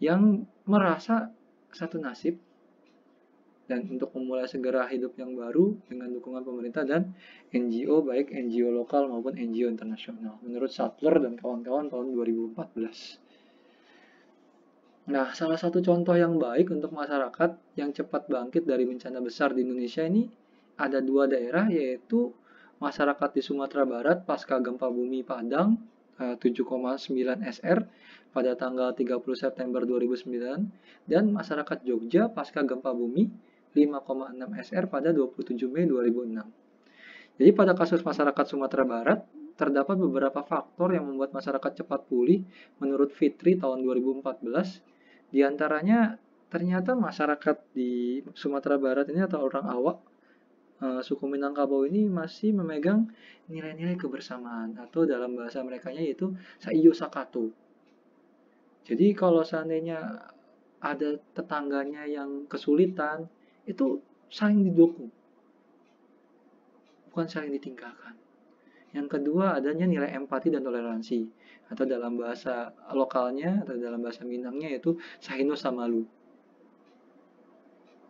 yang merasa satu nasib dan untuk memulai segera hidup yang baru dengan dukungan pemerintah dan NGO baik NGO lokal maupun NGO internasional menurut Sattler dan kawan-kawan tahun 2014. Nah, salah satu contoh yang baik untuk masyarakat yang cepat bangkit dari bencana besar di Indonesia ini ada dua daerah yaitu masyarakat di Sumatera Barat pasca gempa bumi Padang 7,9 eh, SR pada tanggal 30 September 2009 dan masyarakat Jogja pasca gempa bumi 5,6 SR pada 27 Mei 2006. Jadi pada kasus masyarakat Sumatera Barat, terdapat beberapa faktor yang membuat masyarakat cepat pulih menurut Fitri tahun 2014 di antaranya ternyata masyarakat di Sumatera Barat ini atau orang awak uh, suku Minangkabau ini masih memegang nilai-nilai kebersamaan atau dalam bahasa mereka yaitu saiyo sakatu Jadi kalau seandainya ada tetangganya yang kesulitan, itu saling didukung. Bukan saling ditinggalkan. Yang kedua adanya nilai empati dan toleransi atau dalam bahasa lokalnya atau dalam bahasa Minangnya yaitu sahino samalu.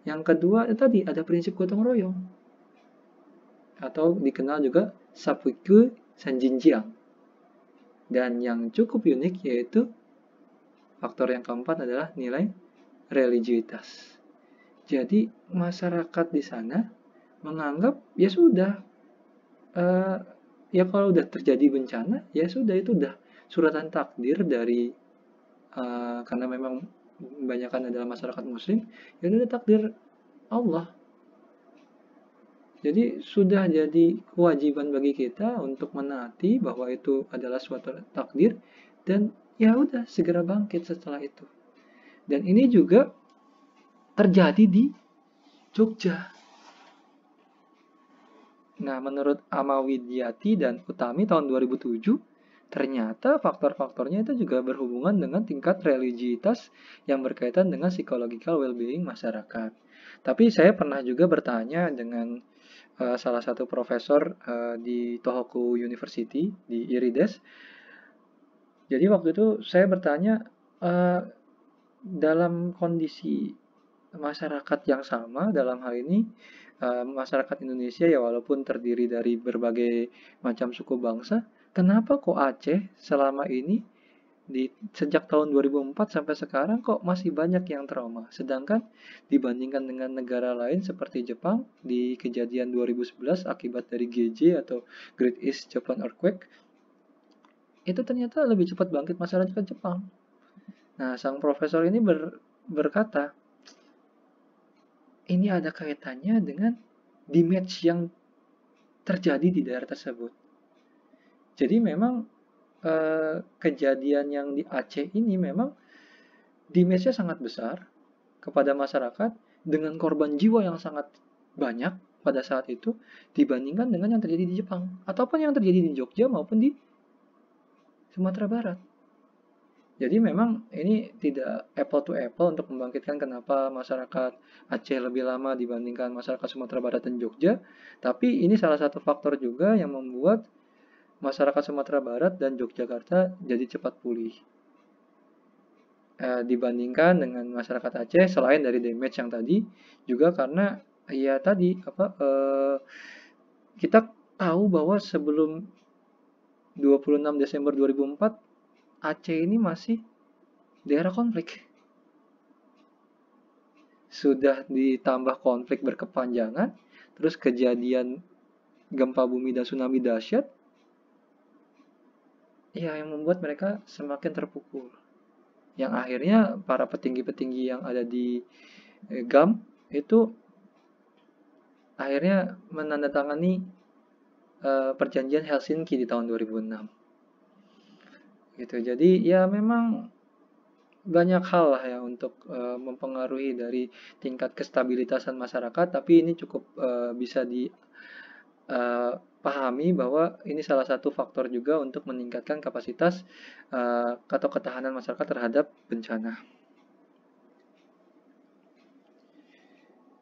Yang kedua itu tadi ada prinsip gotong royong atau dikenal juga sapuku sanjinjiang. Dan yang cukup unik yaitu faktor yang keempat adalah nilai religiusitas. Jadi masyarakat di sana menganggap ya sudah uh, ya kalau udah terjadi bencana ya sudah itu udah suratan takdir dari uh, karena memang kebanyakan adalah masyarakat muslim yang ada takdir Allah jadi sudah jadi kewajiban bagi kita untuk menaati bahwa itu adalah suatu takdir dan ya udah segera bangkit setelah itu. Dan ini juga terjadi di Jogja. Nah, menurut Amawidyati dan Utami tahun 2007, Ternyata faktor-faktornya itu juga berhubungan dengan tingkat religiitas yang berkaitan dengan psychological well-being masyarakat. Tapi saya pernah juga bertanya dengan uh, salah satu profesor uh, di Tohoku University di Irides. Jadi waktu itu saya bertanya uh, dalam kondisi masyarakat yang sama dalam hal ini masyarakat Indonesia ya walaupun terdiri dari berbagai macam suku bangsa kenapa kok Aceh selama ini di sejak tahun 2004 sampai sekarang kok masih banyak yang trauma. Sedangkan dibandingkan dengan negara lain seperti Jepang di kejadian 2011 akibat dari GJ atau Great East Japan Earthquake itu ternyata lebih cepat bangkit masyarakat Jepang. Nah, sang profesor ini ber, berkata, ini ada kaitannya dengan damage yang terjadi di daerah tersebut. Jadi memang eh, kejadian yang di Aceh ini memang damage-nya sangat besar kepada masyarakat dengan korban jiwa yang sangat banyak pada saat itu dibandingkan dengan yang terjadi di Jepang ataupun yang terjadi di Jogja maupun di Sumatera Barat. Jadi memang ini tidak apple to apple untuk membangkitkan kenapa masyarakat Aceh lebih lama dibandingkan masyarakat Sumatera Barat dan Jogja, tapi ini salah satu faktor juga yang membuat masyarakat Sumatera Barat dan Yogyakarta jadi cepat pulih e, dibandingkan dengan masyarakat Aceh selain dari damage yang tadi juga karena ya tadi apa e, kita tahu bahwa sebelum 26 Desember 2004 Aceh ini masih daerah konflik sudah ditambah konflik berkepanjangan terus kejadian gempa bumi dan tsunami dahsyat ya yang membuat mereka semakin terpukul. Yang akhirnya para petinggi-petinggi yang ada di eh, GAM itu akhirnya menandatangani uh, perjanjian Helsinki di tahun 2006. Gitu. Jadi ya memang banyak hal lah ya untuk uh, mempengaruhi dari tingkat kestabilitasan masyarakat, tapi ini cukup uh, bisa di uh, pahami bahwa ini salah satu faktor juga untuk meningkatkan kapasitas uh, atau ketahanan masyarakat terhadap bencana.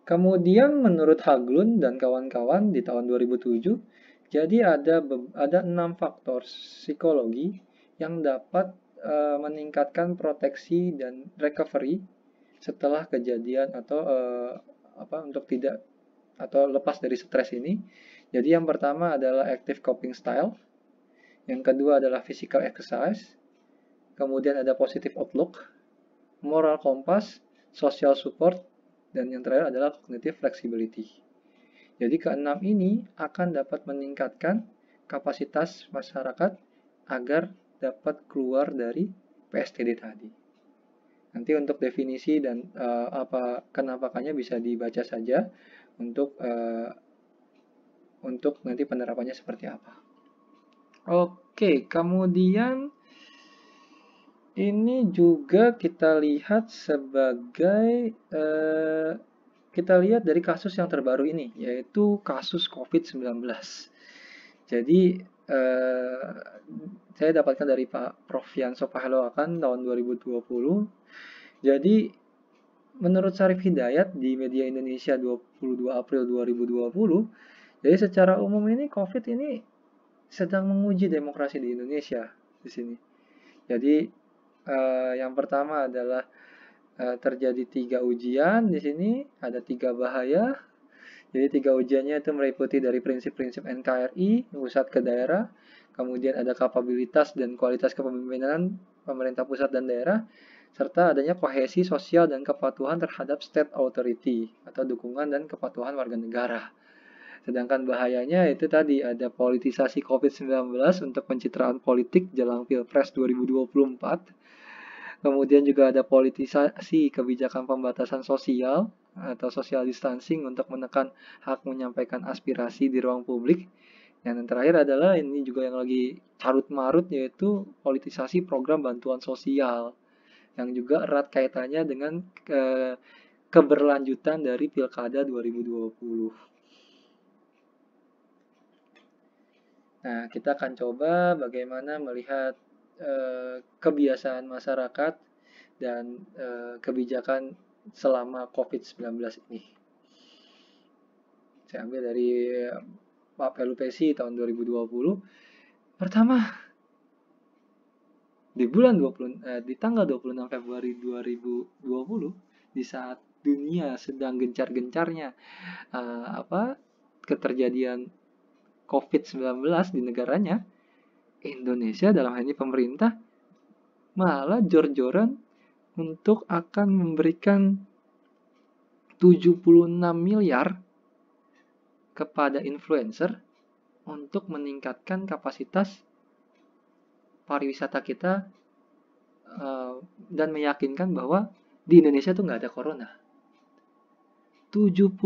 Kemudian menurut Haglun dan kawan-kawan di tahun 2007, jadi ada ada enam faktor psikologi yang dapat uh, meningkatkan proteksi dan recovery setelah kejadian atau uh, apa untuk tidak atau lepas dari stres ini jadi yang pertama adalah active coping style, yang kedua adalah physical exercise, kemudian ada positive outlook, moral compass, social support, dan yang terakhir adalah cognitive flexibility. Jadi keenam ini akan dapat meningkatkan kapasitas masyarakat agar dapat keluar dari PSTD tadi. Nanti untuk definisi dan uh, apa kenapakannya bisa dibaca saja untuk uh, untuk nanti penerapannya seperti apa. Oke, kemudian ini juga kita lihat sebagai eh, kita lihat dari kasus yang terbaru ini yaitu kasus COVID-19. Jadi eh, saya dapatkan dari Pak Prof Yanso Pahaloakan tahun 2020. Jadi menurut Syarif Hidayat di Media Indonesia 22 April 2020 jadi secara umum ini COVID ini sedang menguji demokrasi di Indonesia di sini. Jadi eh, yang pertama adalah eh, terjadi tiga ujian di sini ada tiga bahaya. Jadi tiga ujiannya itu meliputi dari prinsip-prinsip NKRI pusat ke daerah, kemudian ada kapabilitas dan kualitas kepemimpinan pemerintah pusat dan daerah, serta adanya kohesi sosial dan kepatuhan terhadap state authority atau dukungan dan kepatuhan warga negara. Sedangkan bahayanya itu tadi ada politisasi COVID-19 untuk pencitraan politik jelang Pilpres 2024. Kemudian juga ada politisasi kebijakan pembatasan sosial atau social distancing untuk menekan hak menyampaikan aspirasi di ruang publik. Dan yang terakhir adalah ini juga yang lagi carut marut yaitu politisasi program bantuan sosial yang juga erat kaitannya dengan ke eh, keberlanjutan dari Pilkada 2020. Nah, kita akan coba bagaimana melihat eh, kebiasaan masyarakat dan eh, kebijakan selama COVID-19 ini. Saya ambil dari eh, Pak Pelupesi tahun 2020. Pertama, di bulan 20 eh, di tanggal 26 Februari 2020 di saat dunia sedang gencar-gencarnya eh, apa keterjadian COVID-19 di negaranya, Indonesia dalam hal ini pemerintah malah jor-joran untuk akan memberikan 76 miliar kepada influencer untuk meningkatkan kapasitas pariwisata kita eh, dan meyakinkan bahwa di Indonesia itu nggak ada corona. 72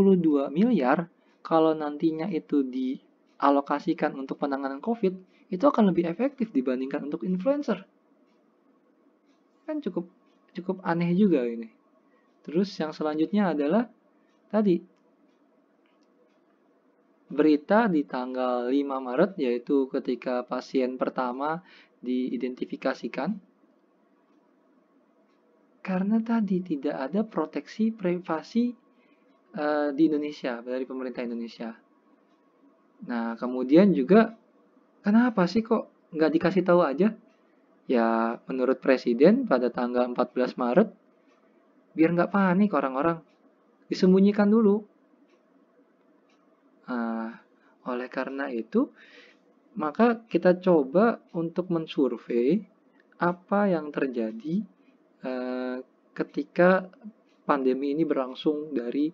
miliar kalau nantinya itu di alokasikan untuk penanganan COVID itu akan lebih efektif dibandingkan untuk influencer. Kan cukup cukup aneh juga ini. Terus yang selanjutnya adalah tadi berita di tanggal 5 Maret yaitu ketika pasien pertama diidentifikasikan karena tadi tidak ada proteksi privasi uh, di Indonesia dari pemerintah Indonesia. Nah, kemudian juga kenapa sih kok nggak dikasih tahu aja? Ya, menurut Presiden pada tanggal 14 Maret, biar nggak panik orang-orang, disembunyikan dulu. Nah, oleh karena itu, maka kita coba untuk mensurvei apa yang terjadi eh, ketika pandemi ini berlangsung dari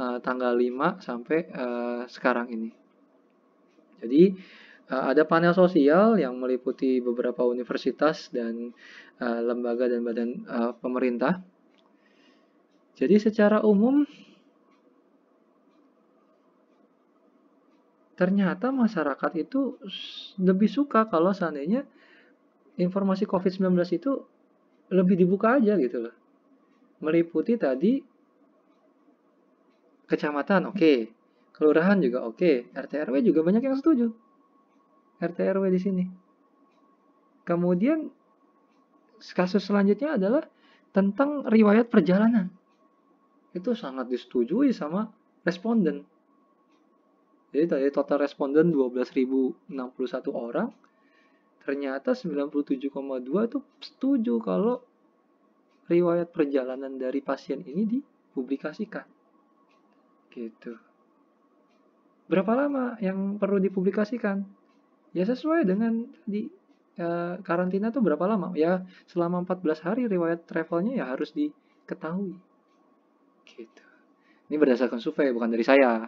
eh, tanggal 5 sampai eh, sekarang ini. Jadi eh, ada panel sosial yang meliputi beberapa universitas dan eh, lembaga dan badan eh, pemerintah. Jadi secara umum ternyata masyarakat itu lebih suka kalau seandainya informasi COVID-19 itu lebih dibuka aja gitu loh. Meliputi tadi kecamatan, oke. Okay. Kelurahan juga oke, okay. RT RW juga banyak yang setuju. RT RW di sini. Kemudian kasus selanjutnya adalah tentang riwayat perjalanan. Itu sangat disetujui sama responden. Jadi dari total responden 12.061 orang, ternyata 97,2 itu setuju kalau riwayat perjalanan dari pasien ini dipublikasikan. Gitu berapa lama yang perlu dipublikasikan? Ya sesuai dengan di eh, karantina tuh berapa lama? Ya selama 14 hari riwayat travelnya ya harus diketahui. Gitu. Ini berdasarkan survei bukan dari saya.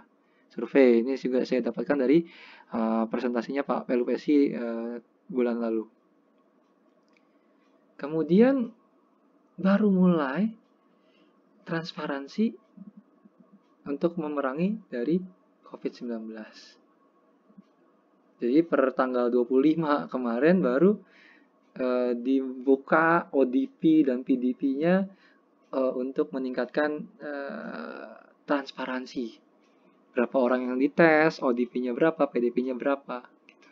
Survei ini juga saya dapatkan dari uh, presentasinya Pak Pelupesi uh, eh, bulan lalu. Kemudian baru mulai transparansi untuk memerangi dari COVID-19. Jadi per tanggal 25 kemarin baru uh, dibuka ODP dan PDP-nya uh, eh, untuk meningkatkan uh, transparansi. Berapa orang yang dites, ODP-nya berapa, PDP-nya berapa. Gitu.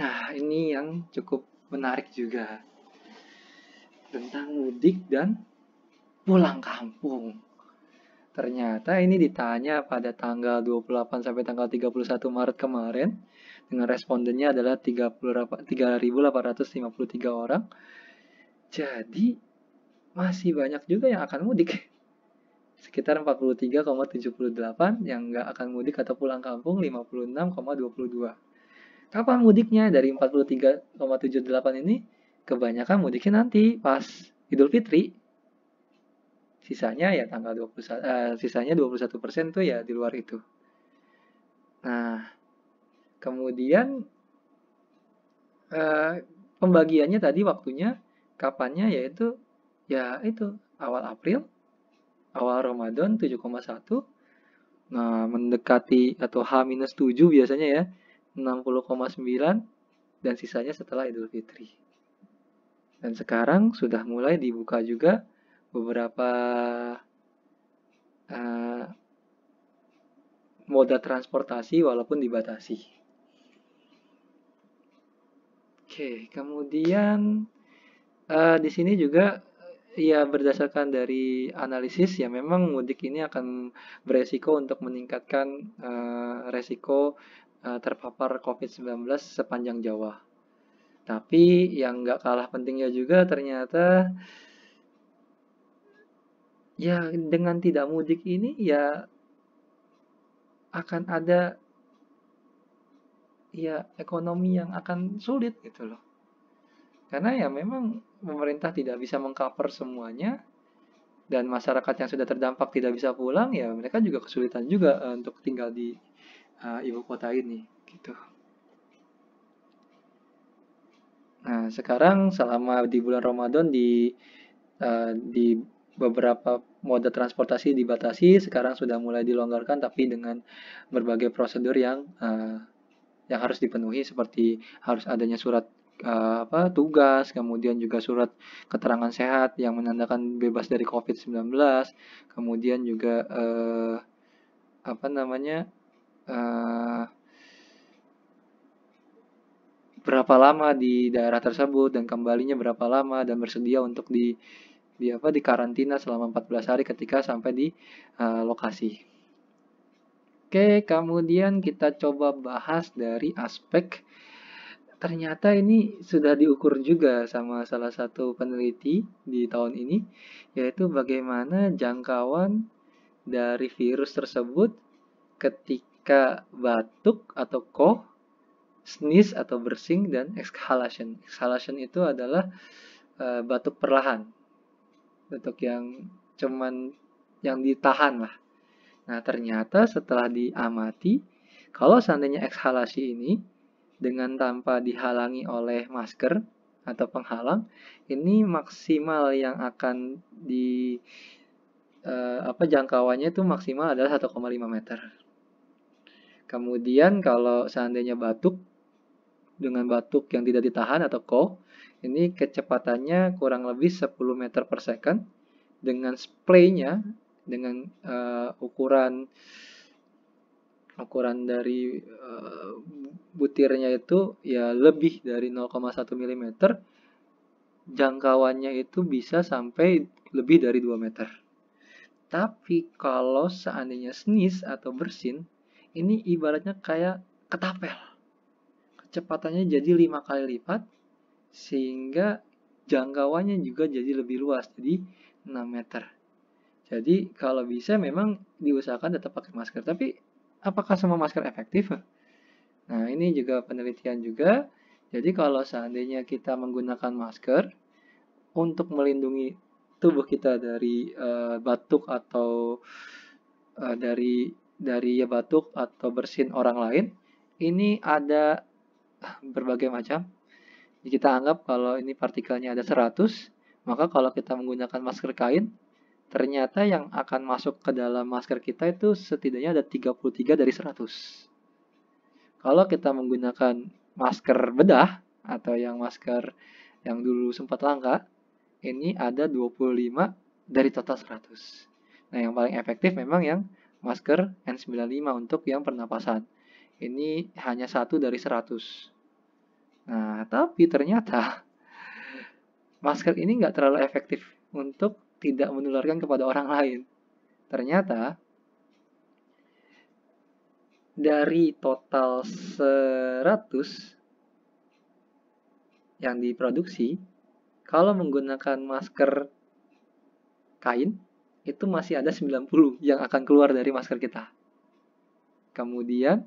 Nah, ini yang cukup menarik juga. Tentang mudik dan pulang kampung. Ternyata ini ditanya pada tanggal 28 sampai tanggal 31 Maret kemarin dengan respondennya adalah 3853 orang. Jadi masih banyak juga yang akan mudik. Sekitar 43,78 yang nggak akan mudik atau pulang kampung 56,22. Kapan mudiknya dari 43,78 ini? Kebanyakan mudiknya nanti pas Idul Fitri Sisanya ya tanggal 21 uh, eh, sisanya 21% tuh ya di luar itu. Nah, kemudian uh, pembagiannya tadi waktunya kapannya yaitu ya itu awal April, awal Ramadan 7,1 Nah, mendekati atau H-7 biasanya ya, 60,9 dan sisanya setelah Idul Fitri. Dan sekarang sudah mulai dibuka juga beberapa uh, moda transportasi walaupun dibatasi. Oke, kemudian uh, di sini juga ya berdasarkan dari analisis ya memang mudik ini akan beresiko untuk meningkatkan uh, resiko uh, terpapar COVID-19 sepanjang Jawa. Tapi yang nggak kalah pentingnya juga ternyata ya dengan tidak mudik ini ya akan ada ya ekonomi yang akan sulit gitu loh. Karena ya memang pemerintah tidak bisa mengcover semuanya dan masyarakat yang sudah terdampak tidak bisa pulang ya mereka juga kesulitan juga uh, untuk tinggal di uh, ibu kota ini gitu. Nah, sekarang selama di bulan Ramadan di uh, di beberapa moda transportasi dibatasi, sekarang sudah mulai dilonggarkan tapi dengan berbagai prosedur yang uh, yang harus dipenuhi seperti harus adanya surat uh, apa tugas, kemudian juga surat keterangan sehat yang menandakan bebas dari COVID-19, kemudian juga uh, apa namanya uh, berapa lama di daerah tersebut dan kembalinya berapa lama dan bersedia untuk di di apa karantina selama 14 hari ketika sampai di uh, lokasi. Oke, kemudian kita coba bahas dari aspek ternyata ini sudah diukur juga sama salah satu peneliti di tahun ini yaitu bagaimana jangkauan dari virus tersebut ketika batuk atau koh, sneeze atau bersing dan exhalation. Exhalation itu adalah eh, batuk perlahan untuk yang cuman yang ditahan lah. Nah, ternyata setelah diamati, kalau seandainya ekshalasi ini dengan tanpa dihalangi oleh masker atau penghalang, ini maksimal yang akan di eh, apa jangkauannya itu maksimal adalah 1,5 meter. Kemudian kalau seandainya batuk dengan batuk yang tidak ditahan atau cough. Ini kecepatannya kurang lebih 10 meter per second dengan spraynya dengan uh, ukuran ukuran dari uh, butirnya itu ya lebih dari 0,1 mm jangkauannya itu bisa sampai lebih dari 2 meter tapi kalau seandainya senis atau bersin ini ibaratnya kayak ketapel kecepatannya jadi 5 kali lipat sehingga jangkauannya juga jadi lebih luas jadi 6 meter jadi kalau bisa memang diusahakan tetap pakai masker tapi apakah semua masker efektif nah ini juga penelitian juga jadi kalau seandainya kita menggunakan masker untuk melindungi tubuh kita dari uh, batuk atau uh, dari dari ya batuk atau bersin orang lain ini ada berbagai macam jadi kita anggap kalau ini partikelnya ada 100, maka kalau kita menggunakan masker kain, ternyata yang akan masuk ke dalam masker kita itu setidaknya ada 33 dari 100. Kalau kita menggunakan masker bedah atau yang masker yang dulu sempat langka, ini ada 25 dari total 100. Nah, yang paling efektif memang yang masker N95 untuk yang pernapasan. Ini hanya satu dari 100. Nah, tapi ternyata masker ini nggak terlalu efektif untuk tidak menularkan kepada orang lain. Ternyata dari total 100 yang diproduksi, kalau menggunakan masker kain, itu masih ada 90 yang akan keluar dari masker kita. Kemudian,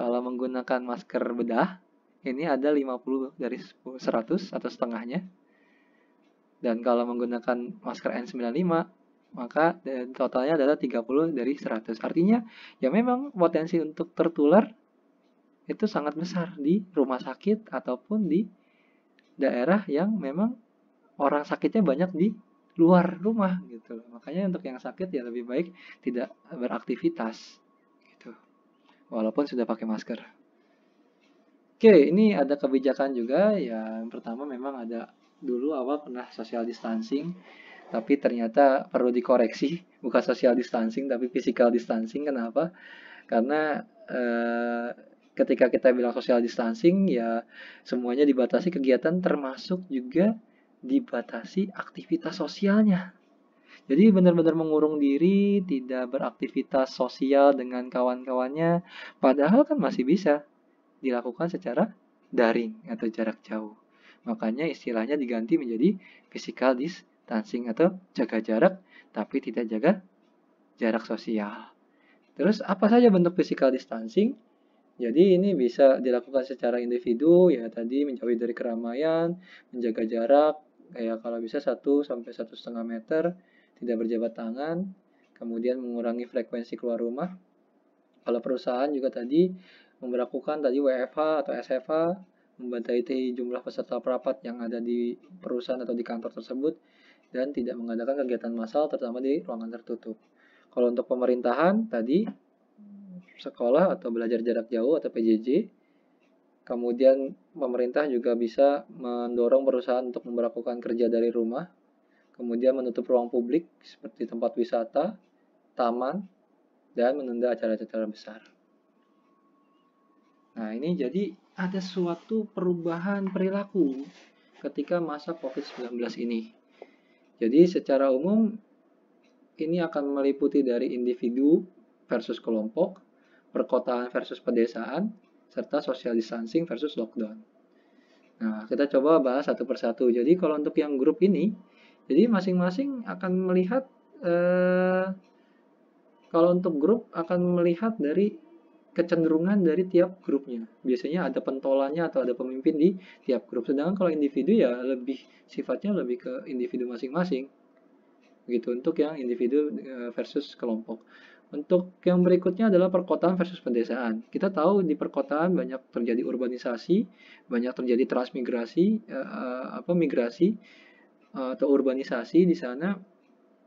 kalau menggunakan masker bedah, ini ada 50 dari 100 atau setengahnya. Dan kalau menggunakan masker N95, maka totalnya adalah 30 dari 100. Artinya, ya memang potensi untuk tertular itu sangat besar di rumah sakit ataupun di daerah yang memang orang sakitnya banyak di luar rumah gitu. Makanya untuk yang sakit ya lebih baik tidak beraktivitas gitu. Walaupun sudah pakai masker. Oke, ini ada kebijakan juga. Yang pertama memang ada dulu awal pernah social distancing, tapi ternyata perlu dikoreksi. Bukan social distancing, tapi physical distancing. Kenapa? Karena eh, ketika kita bilang social distancing, ya semuanya dibatasi kegiatan, termasuk juga dibatasi aktivitas sosialnya. Jadi benar-benar mengurung diri, tidak beraktivitas sosial dengan kawan-kawannya, padahal kan masih bisa dilakukan secara daring atau jarak jauh. Makanya istilahnya diganti menjadi physical distancing atau jaga jarak tapi tidak jaga jarak sosial. Terus apa saja bentuk physical distancing? Jadi ini bisa dilakukan secara individu ya tadi menjauhi dari keramaian, menjaga jarak kayak kalau bisa 1 sampai satu setengah meter, tidak berjabat tangan, kemudian mengurangi frekuensi keluar rumah. Kalau perusahaan juga tadi memperlakukan tadi WFH atau SFH, membatasi jumlah peserta perapat yang ada di perusahaan atau di kantor tersebut, dan tidak mengadakan kegiatan massal terutama di ruangan tertutup. Kalau untuk pemerintahan tadi sekolah atau belajar jarak jauh atau PJJ. Kemudian pemerintah juga bisa mendorong perusahaan untuk memperlakukan kerja dari rumah. Kemudian menutup ruang publik seperti tempat wisata, taman, dan menunda acara-acara besar. Nah, ini jadi ada suatu perubahan perilaku ketika masa COVID-19 ini. Jadi secara umum ini akan meliputi dari individu versus kelompok, perkotaan versus pedesaan, serta social distancing versus lockdown. Nah, kita coba bahas satu persatu. Jadi kalau untuk yang grup ini, jadi masing-masing akan melihat eh, kalau untuk grup akan melihat dari kecenderungan dari tiap grupnya. Biasanya ada pentolannya atau ada pemimpin di tiap grup. Sedangkan kalau individu ya lebih sifatnya lebih ke individu masing-masing. Gitu untuk yang individu eh, versus kelompok. Untuk yang berikutnya adalah perkotaan versus pedesaan. Kita tahu di perkotaan banyak terjadi urbanisasi, banyak terjadi transmigrasi, eh, eh apa migrasi eh, atau urbanisasi di sana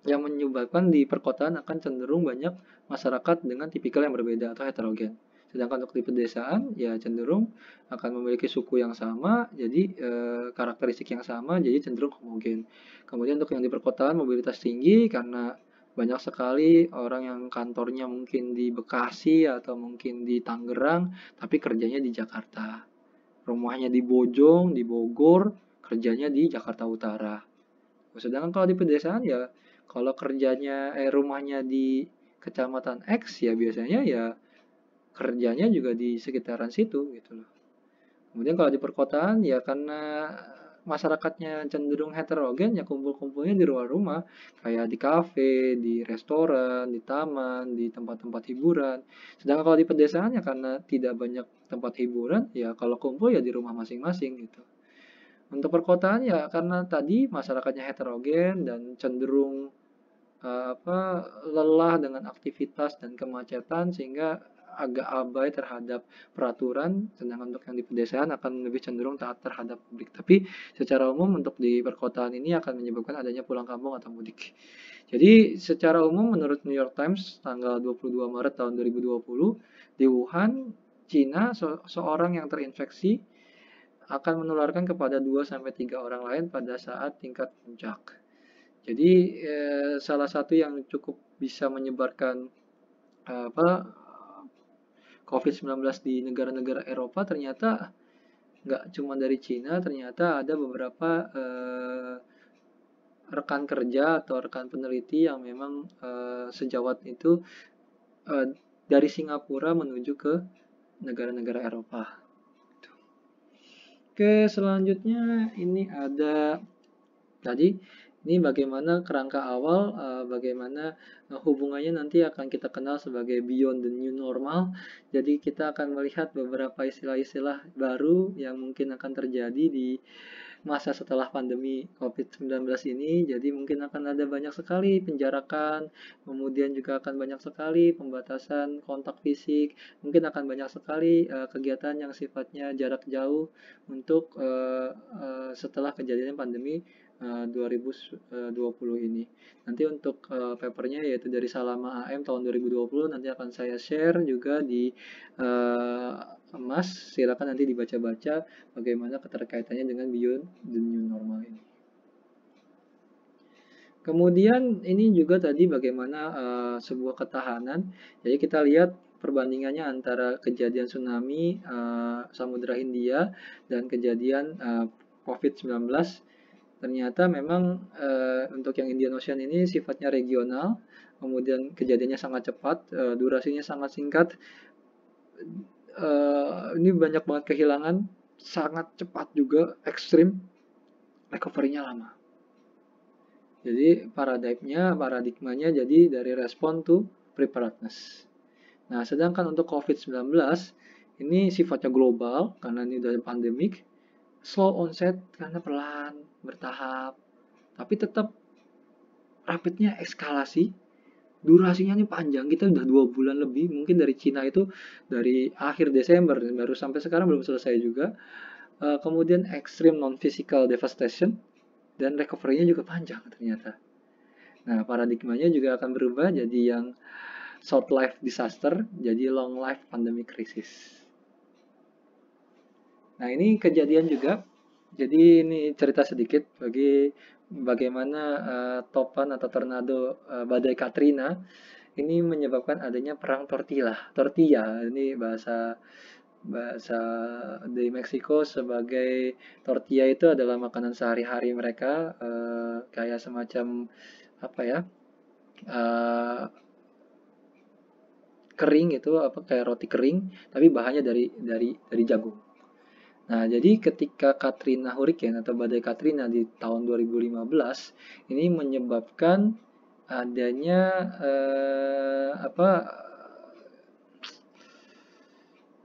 yang menyebabkan di perkotaan akan cenderung banyak masyarakat dengan tipikal yang berbeda atau heterogen. Sedangkan untuk di pedesaan ya cenderung akan memiliki suku yang sama, jadi e, karakteristik yang sama, jadi cenderung homogen. Kemudian untuk yang di perkotaan mobilitas tinggi karena banyak sekali orang yang kantornya mungkin di Bekasi atau mungkin di Tangerang, tapi kerjanya di Jakarta. Rumahnya di Bojong, di Bogor, kerjanya di Jakarta Utara. Sedangkan kalau di pedesaan ya kalau kerjanya eh rumahnya di kecamatan X ya biasanya ya kerjanya juga di sekitaran situ gitu loh. Kemudian kalau di perkotaan ya karena masyarakatnya cenderung heterogen ya kumpul-kumpulnya di rumah-rumah kayak di kafe, di restoran, di taman, di tempat-tempat hiburan. Sedangkan kalau di pedesaan ya karena tidak banyak tempat hiburan ya kalau kumpul ya di rumah masing-masing gitu. Untuk perkotaan ya karena tadi masyarakatnya heterogen dan cenderung Eh, apa lelah dengan aktivitas dan kemacetan sehingga agak abai terhadap peraturan sedangkan untuk yang di pedesaan akan lebih cenderung taat terhadap publik tapi secara umum untuk di perkotaan ini akan menyebabkan adanya pulang kampung atau mudik jadi secara umum menurut New York Times tanggal 22 Maret tahun 2020 di Wuhan Cina se seorang yang terinfeksi akan menularkan kepada 2 3 orang lain pada saat tingkat puncak jadi eh, salah satu yang cukup bisa menyebarkan apa COVID-19 di negara-negara Eropa ternyata nggak cuma dari Cina, ternyata ada beberapa eh, rekan kerja atau rekan peneliti yang memang eh, sejawat itu eh, dari Singapura menuju ke negara-negara Eropa. Gitu. Oke, selanjutnya ini ada tadi ini bagaimana kerangka awal, eh, bagaimana eh, hubungannya nanti akan kita kenal sebagai beyond the new normal. Jadi kita akan melihat beberapa istilah-istilah baru yang mungkin akan terjadi di masa setelah pandemi COVID-19 ini. Jadi mungkin akan ada banyak sekali penjarakan, kemudian juga akan banyak sekali pembatasan kontak fisik, mungkin akan banyak sekali eh, kegiatan yang sifatnya jarak jauh untuk setelah kejadian pandemi 2020 eh, eh, ini. Nanti untuk uh, papernya yaitu dari Salama AM tahun 2020 nanti akan saya share juga di uh, emas. Silakan nanti dibaca-baca bagaimana keterkaitannya dengan Beyond the New Normal ini. Kemudian ini juga tadi bagaimana uh, sebuah ketahanan. Jadi kita lihat perbandingannya antara kejadian tsunami uh, Samudra Hindia dan kejadian uh, COVID-19 ternyata memang e, untuk yang Indian Ocean ini sifatnya regional, kemudian kejadiannya sangat cepat, e, durasinya sangat singkat. E, ini banyak banget kehilangan, sangat cepat juga, ekstrim, recovery-nya lama. Jadi paradigmnya, paradigmanya jadi dari respon to preparedness. Nah, sedangkan untuk COVID-19 ini sifatnya global karena ini udah pandemik, slow onset karena perlahan, bertahap, tapi tetap rapidnya eskalasi. Durasinya ini panjang, kita udah dua bulan lebih, mungkin dari Cina itu dari akhir Desember baru sampai sekarang belum selesai juga. Eh, kemudian extreme non-physical devastation dan recovery-nya juga panjang ternyata. Nah, paradigmanya juga akan berubah jadi yang short life disaster jadi long life pandemic crisis. Nah, ini kejadian juga. Jadi ini cerita sedikit bagi bagaimana uh, topan atau tornado uh, badai Katrina ini menyebabkan adanya perang tortilla. Tortilla ini bahasa bahasa di Meksiko sebagai tortilla itu adalah makanan sehari-hari mereka uh, kayak semacam apa ya? Uh, kering itu apa kayak roti kering tapi bahannya dari dari dari jagung Nah, jadi ketika Katrina Hurricane atau badai Katrina di tahun 2015 ini menyebabkan adanya eh, apa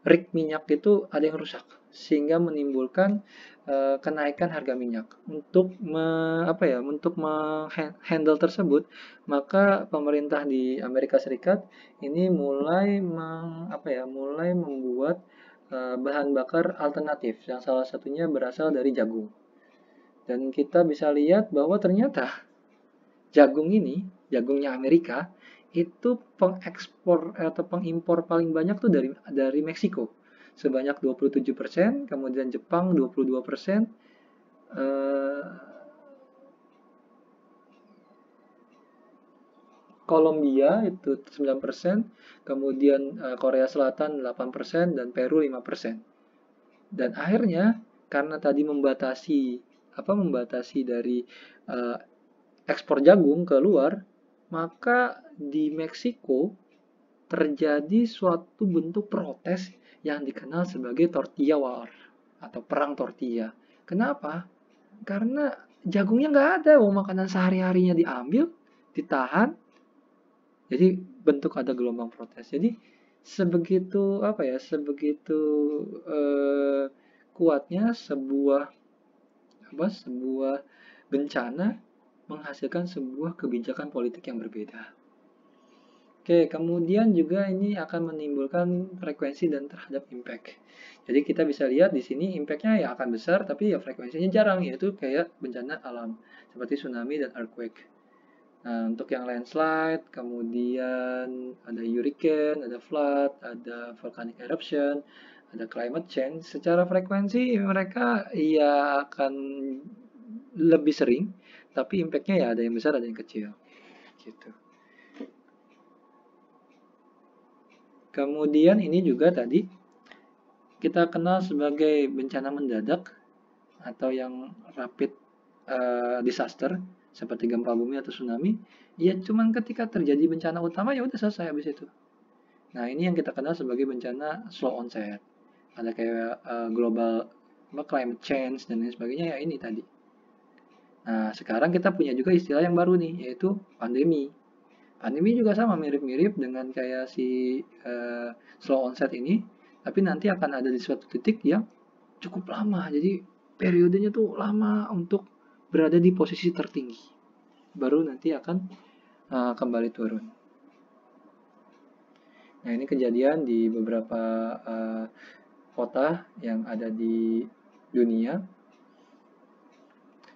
rig minyak itu ada yang rusak sehingga menimbulkan eh, kenaikan harga minyak. Untuk me, apa ya? Untuk menghandle tersebut, maka pemerintah di Amerika Serikat ini mulai meng, apa ya? mulai membuat Eh, bahan bakar alternatif yang salah satunya berasal dari jagung. Dan kita bisa lihat bahwa ternyata jagung ini, jagungnya Amerika, itu pengekspor eh, atau pengimpor paling banyak tuh dari dari Meksiko sebanyak 27%, kemudian Jepang 22%, eh, Kolombia itu 9%, kemudian eh, Korea Selatan 8% dan Peru 5%. Dan akhirnya karena tadi membatasi apa membatasi dari uh, ekspor jagung ke luar, maka di Meksiko terjadi suatu bentuk protes yang dikenal sebagai tortilla war atau perang tortilla. Kenapa? Karena jagungnya nggak ada, makanan sehari-harinya diambil, ditahan, jadi bentuk ada gelombang protes jadi sebegitu apa ya sebegitu eh, kuatnya sebuah apa sebuah bencana menghasilkan sebuah kebijakan politik yang berbeda Oke, kemudian juga ini akan menimbulkan frekuensi dan terhadap impact. Jadi kita bisa lihat di sini impactnya ya akan besar, tapi ya frekuensinya jarang, yaitu kayak bencana alam seperti tsunami dan earthquake. Nah, untuk yang landslide, kemudian ada hurricane, ada flood, ada volcanic eruption, ada climate change. Secara frekuensi mereka ya akan lebih sering, tapi impactnya ya ada yang besar, ada yang kecil. Gitu. Kemudian ini juga tadi kita kenal sebagai bencana mendadak atau yang rapid uh, disaster seperti gempa bumi atau tsunami, ya cuman ketika terjadi bencana utama ya udah selesai habis itu. Nah, ini yang kita kenal sebagai bencana slow onset. Ada kayak uh, global climate change dan lain sebagainya ya ini tadi. Nah, sekarang kita punya juga istilah yang baru nih yaitu pandemi. Pandemi juga sama mirip-mirip dengan kayak si uh, slow onset ini, tapi nanti akan ada di suatu titik yang cukup lama. Jadi periodenya tuh lama untuk berada di posisi tertinggi, baru nanti akan uh, kembali turun. Nah ini kejadian di beberapa uh, kota yang ada di dunia.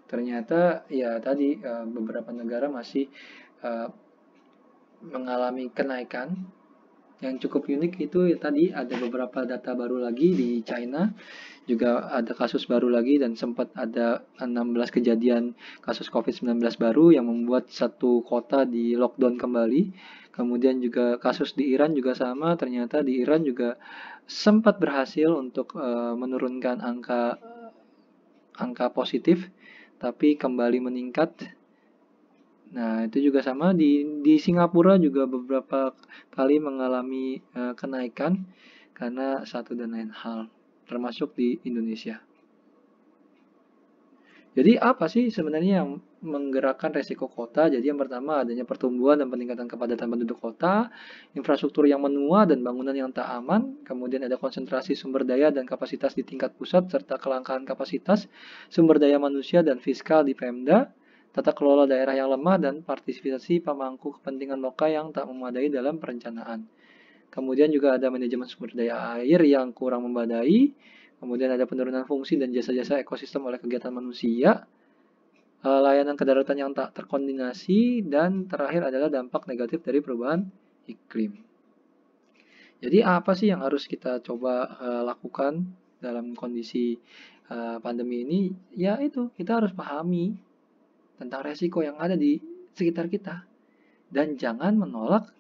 Ternyata ya tadi uh, beberapa negara masih uh, mengalami kenaikan yang cukup unik itu ya tadi ada beberapa data baru lagi di China, juga ada kasus baru lagi dan sempat ada 16 kejadian kasus COVID-19 baru yang membuat satu kota di lockdown kembali. Kemudian juga kasus di Iran juga sama, ternyata di Iran juga sempat berhasil untuk uh, menurunkan angka angka positif tapi kembali meningkat Nah, itu juga sama di di Singapura juga beberapa kali mengalami uh, kenaikan karena satu dan lain hal, termasuk di Indonesia. Jadi apa sih sebenarnya yang menggerakkan resiko kota? Jadi yang pertama adanya pertumbuhan dan peningkatan kepadatan penduduk kota, infrastruktur yang menua dan bangunan yang tak aman, kemudian ada konsentrasi sumber daya dan kapasitas di tingkat pusat serta kelangkaan kapasitas sumber daya manusia dan fiskal di Pemda, tata kelola daerah yang lemah, dan partisipasi pemangku kepentingan lokal yang tak memadai dalam perencanaan. Kemudian juga ada manajemen sumber daya air yang kurang memadai, kemudian ada penurunan fungsi dan jasa-jasa ekosistem oleh kegiatan manusia, eh, layanan kedaratan yang tak terkoordinasi, dan terakhir adalah dampak negatif dari perubahan iklim. Jadi apa sih yang harus kita coba uh, lakukan dalam kondisi uh, pandemi ini? Ya itu, kita harus pahami tentang resiko yang ada di sekitar kita. Dan jangan menolak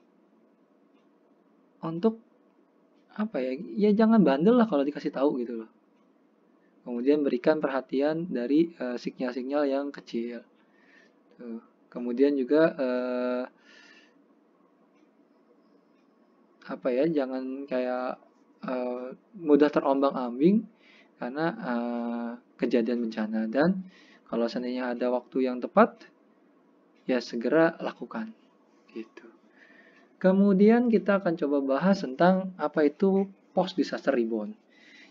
untuk apa ya, ya jangan bandel lah kalau dikasih tahu gitu loh. Kemudian berikan perhatian dari eh, sinyal-sinyal yang kecil. Tuh. Kemudian juga uh, apa ya, jangan kayak uh, mudah terombang-ambing karena uh, kejadian bencana dan kalau seandainya ada waktu yang tepat, ya segera lakukan. Gitu. Kemudian kita akan coba bahas tentang apa itu post disaster rebound.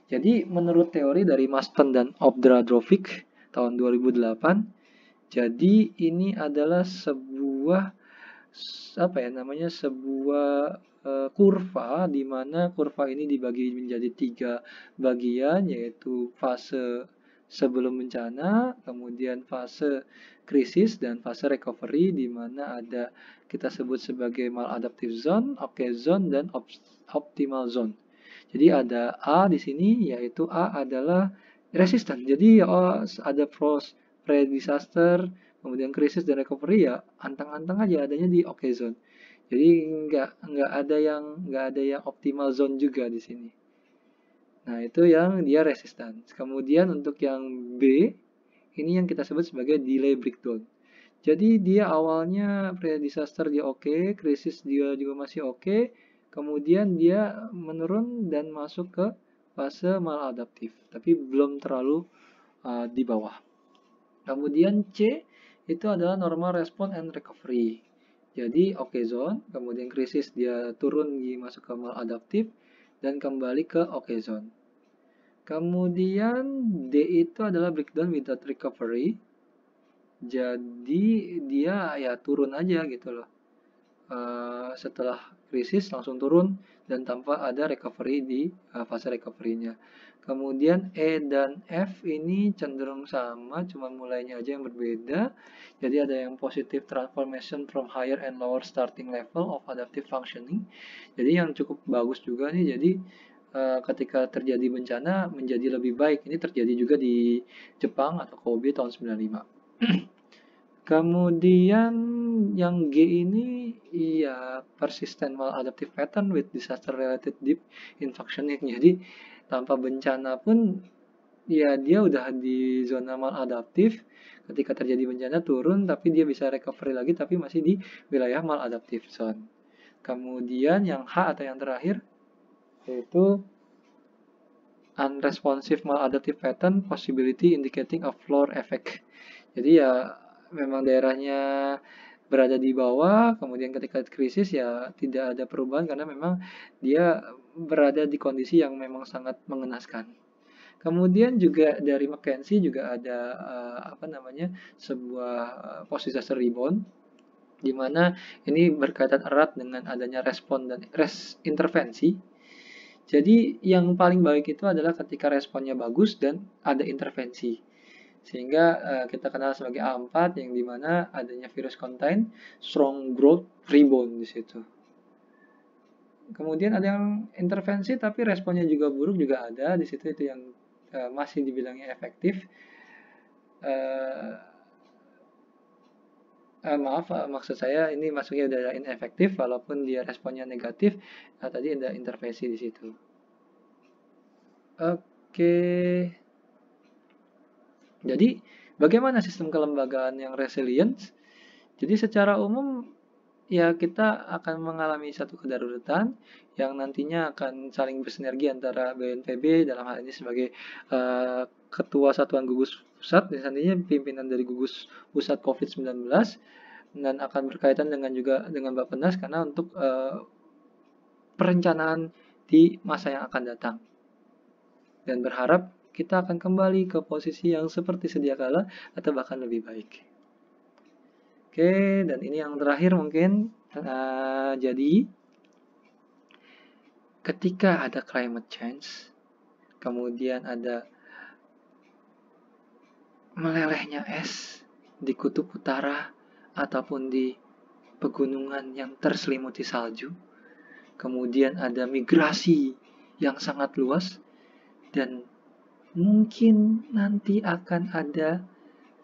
Jadi menurut teori dari Masten dan Obdradrovic tahun 2008, jadi ini adalah sebuah apa ya namanya sebuah eh, kurva di mana kurva ini dibagi menjadi tiga bagian yaitu fase sebelum bencana, kemudian fase krisis dan fase recovery di mana ada kita sebut sebagai maladaptive zone, okay zone dan op optimal zone. Jadi ada A di sini yaitu A adalah resisten. Jadi ya, oh, ada pros pre disaster, kemudian krisis dan recovery ya antang-antang aja adanya di okay zone. Jadi nggak nggak ada yang nggak ada yang optimal zone juga di sini. Nah, itu yang dia resistan. Kemudian untuk yang B, ini yang kita sebut sebagai delay breakdown. Jadi dia awalnya pre-disaster dia oke, okay, krisis dia juga masih oke, okay, kemudian dia menurun dan masuk ke fase maladaptif, tapi belum terlalu uh, di bawah. Kemudian C itu adalah normal response and recovery. Jadi oke okay zone, kemudian krisis dia turun di masuk ke maladaptif, dan kembali ke OK zone. Kemudian D itu adalah breakdown without recovery. Jadi dia ya turun aja gitu loh. Uh, setelah krisis langsung turun dan tanpa ada recovery di uh, fase recovery-nya. Kemudian E dan F ini cenderung sama, cuma mulainya aja yang berbeda. Jadi ada yang positive transformation from higher and lower starting level of adaptive functioning. Jadi yang cukup bagus juga nih, jadi eh, ketika terjadi bencana menjadi lebih baik. Ini terjadi juga di Jepang atau Kobe tahun 95. Kemudian yang G ini iya persistent maladaptive pattern with disaster related deep infection. Jadi tanpa bencana pun ya dia udah di zona maladaptif ketika terjadi bencana turun tapi dia bisa recovery lagi tapi masih di wilayah maladaptif zone kemudian yang H atau yang terakhir yaitu unresponsive maladaptive pattern possibility indicating a floor effect jadi ya memang daerahnya berada di bawah, kemudian ketika krisis ya tidak ada perubahan karena memang dia berada di kondisi yang memang sangat mengenaskan. Kemudian juga dari McKenzie juga ada uh, apa namanya sebuah uh, eh, post rebound di mana ini berkaitan erat dengan adanya respon dan res intervensi. Jadi yang paling baik itu adalah ketika responnya bagus dan ada intervensi sehingga uh, kita kenal sebagai A4 yang dimana adanya virus contain strong growth rebound di situ. Kemudian ada yang intervensi tapi responnya juga buruk juga ada di situ itu yang uh, masih dibilangnya efektif. Uh, uh, maaf maksud saya ini masuknya udah inefektif walaupun dia responnya negatif Nah, tadi ada intervensi di situ. Oke. Okay. Jadi, bagaimana sistem kelembagaan yang resilient. Jadi secara umum ya kita akan mengalami satu kedaruratan yang nantinya akan saling bersinergi antara BNPB dalam hal ini sebagai uh, ketua satuan gugus pusat dan nantinya pimpinan dari gugus pusat COVID-19 dan akan berkaitan dengan juga dengan Bapak Penas karena untuk uh, perencanaan di masa yang akan datang. Dan berharap kita akan kembali ke posisi yang seperti sedia kala atau bahkan lebih baik. Oke, dan ini yang terakhir mungkin. Uh, jadi, ketika ada climate change, kemudian ada melelehnya es di kutub utara ataupun di pegunungan yang terselimuti salju, kemudian ada migrasi yang sangat luas, dan mungkin nanti akan ada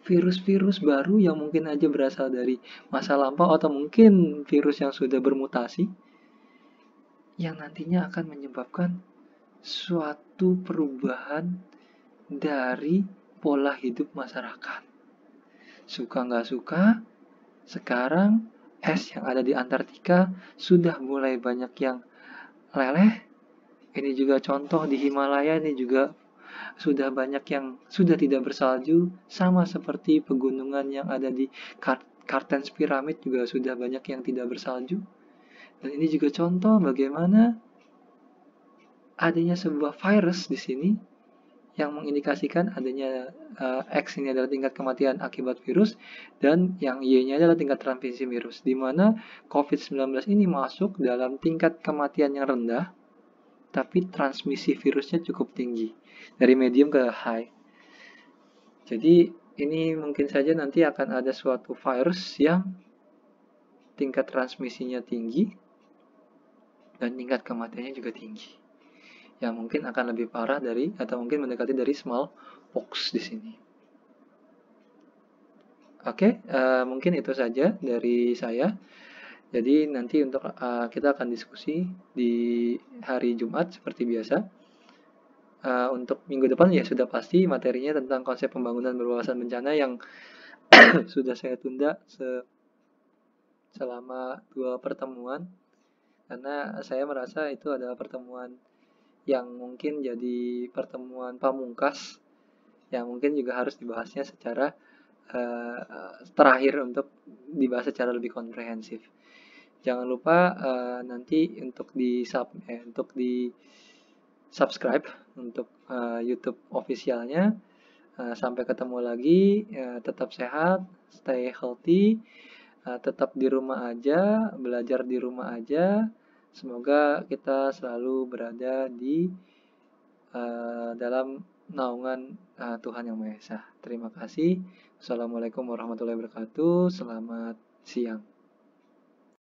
virus-virus baru yang mungkin aja berasal dari masa lampau atau mungkin virus yang sudah bermutasi yang nantinya akan menyebabkan suatu perubahan dari pola hidup masyarakat. Suka nggak suka, sekarang es yang ada di Antartika sudah mulai banyak yang leleh. Ini juga contoh di Himalaya, ini juga sudah banyak yang sudah tidak bersalju, sama seperti pegunungan yang ada di Kartens Pyramid juga sudah banyak yang tidak bersalju. Dan ini juga contoh bagaimana adanya sebuah virus di sini yang mengindikasikan adanya uh, X ini adalah tingkat kematian akibat virus dan yang Y-nya adalah tingkat transmisi virus di mana COVID-19 ini masuk dalam tingkat kematian yang rendah tapi transmisi virusnya cukup tinggi dari medium ke high. Jadi ini mungkin saja nanti akan ada suatu virus yang tingkat transmisinya tinggi dan tingkat kematiannya juga tinggi. yang mungkin akan lebih parah dari atau mungkin mendekati dari smallpox di sini. Oke, okay, uh, eh, mungkin itu saja dari saya. Jadi nanti untuk uh, kita akan diskusi di hari Jumat seperti biasa. Uh, untuk minggu depan ya sudah pasti materinya tentang konsep pembangunan berwawasan bencana yang sudah saya tunda se selama dua pertemuan karena saya merasa itu adalah pertemuan yang mungkin jadi pertemuan pamungkas yang mungkin juga harus dibahasnya secara uh, terakhir untuk dibahas secara lebih komprehensif jangan lupa uh, nanti untuk di sub eh, untuk di subscribe untuk uh, YouTube officialnya uh, sampai ketemu lagi uh, tetap sehat stay healthy uh, tetap di rumah aja belajar di rumah aja semoga kita selalu berada di uh, dalam naungan uh, Tuhan Yang Maha Esa. Terima kasih. Assalamualaikum warahmatullahi wabarakatuh. Selamat siang.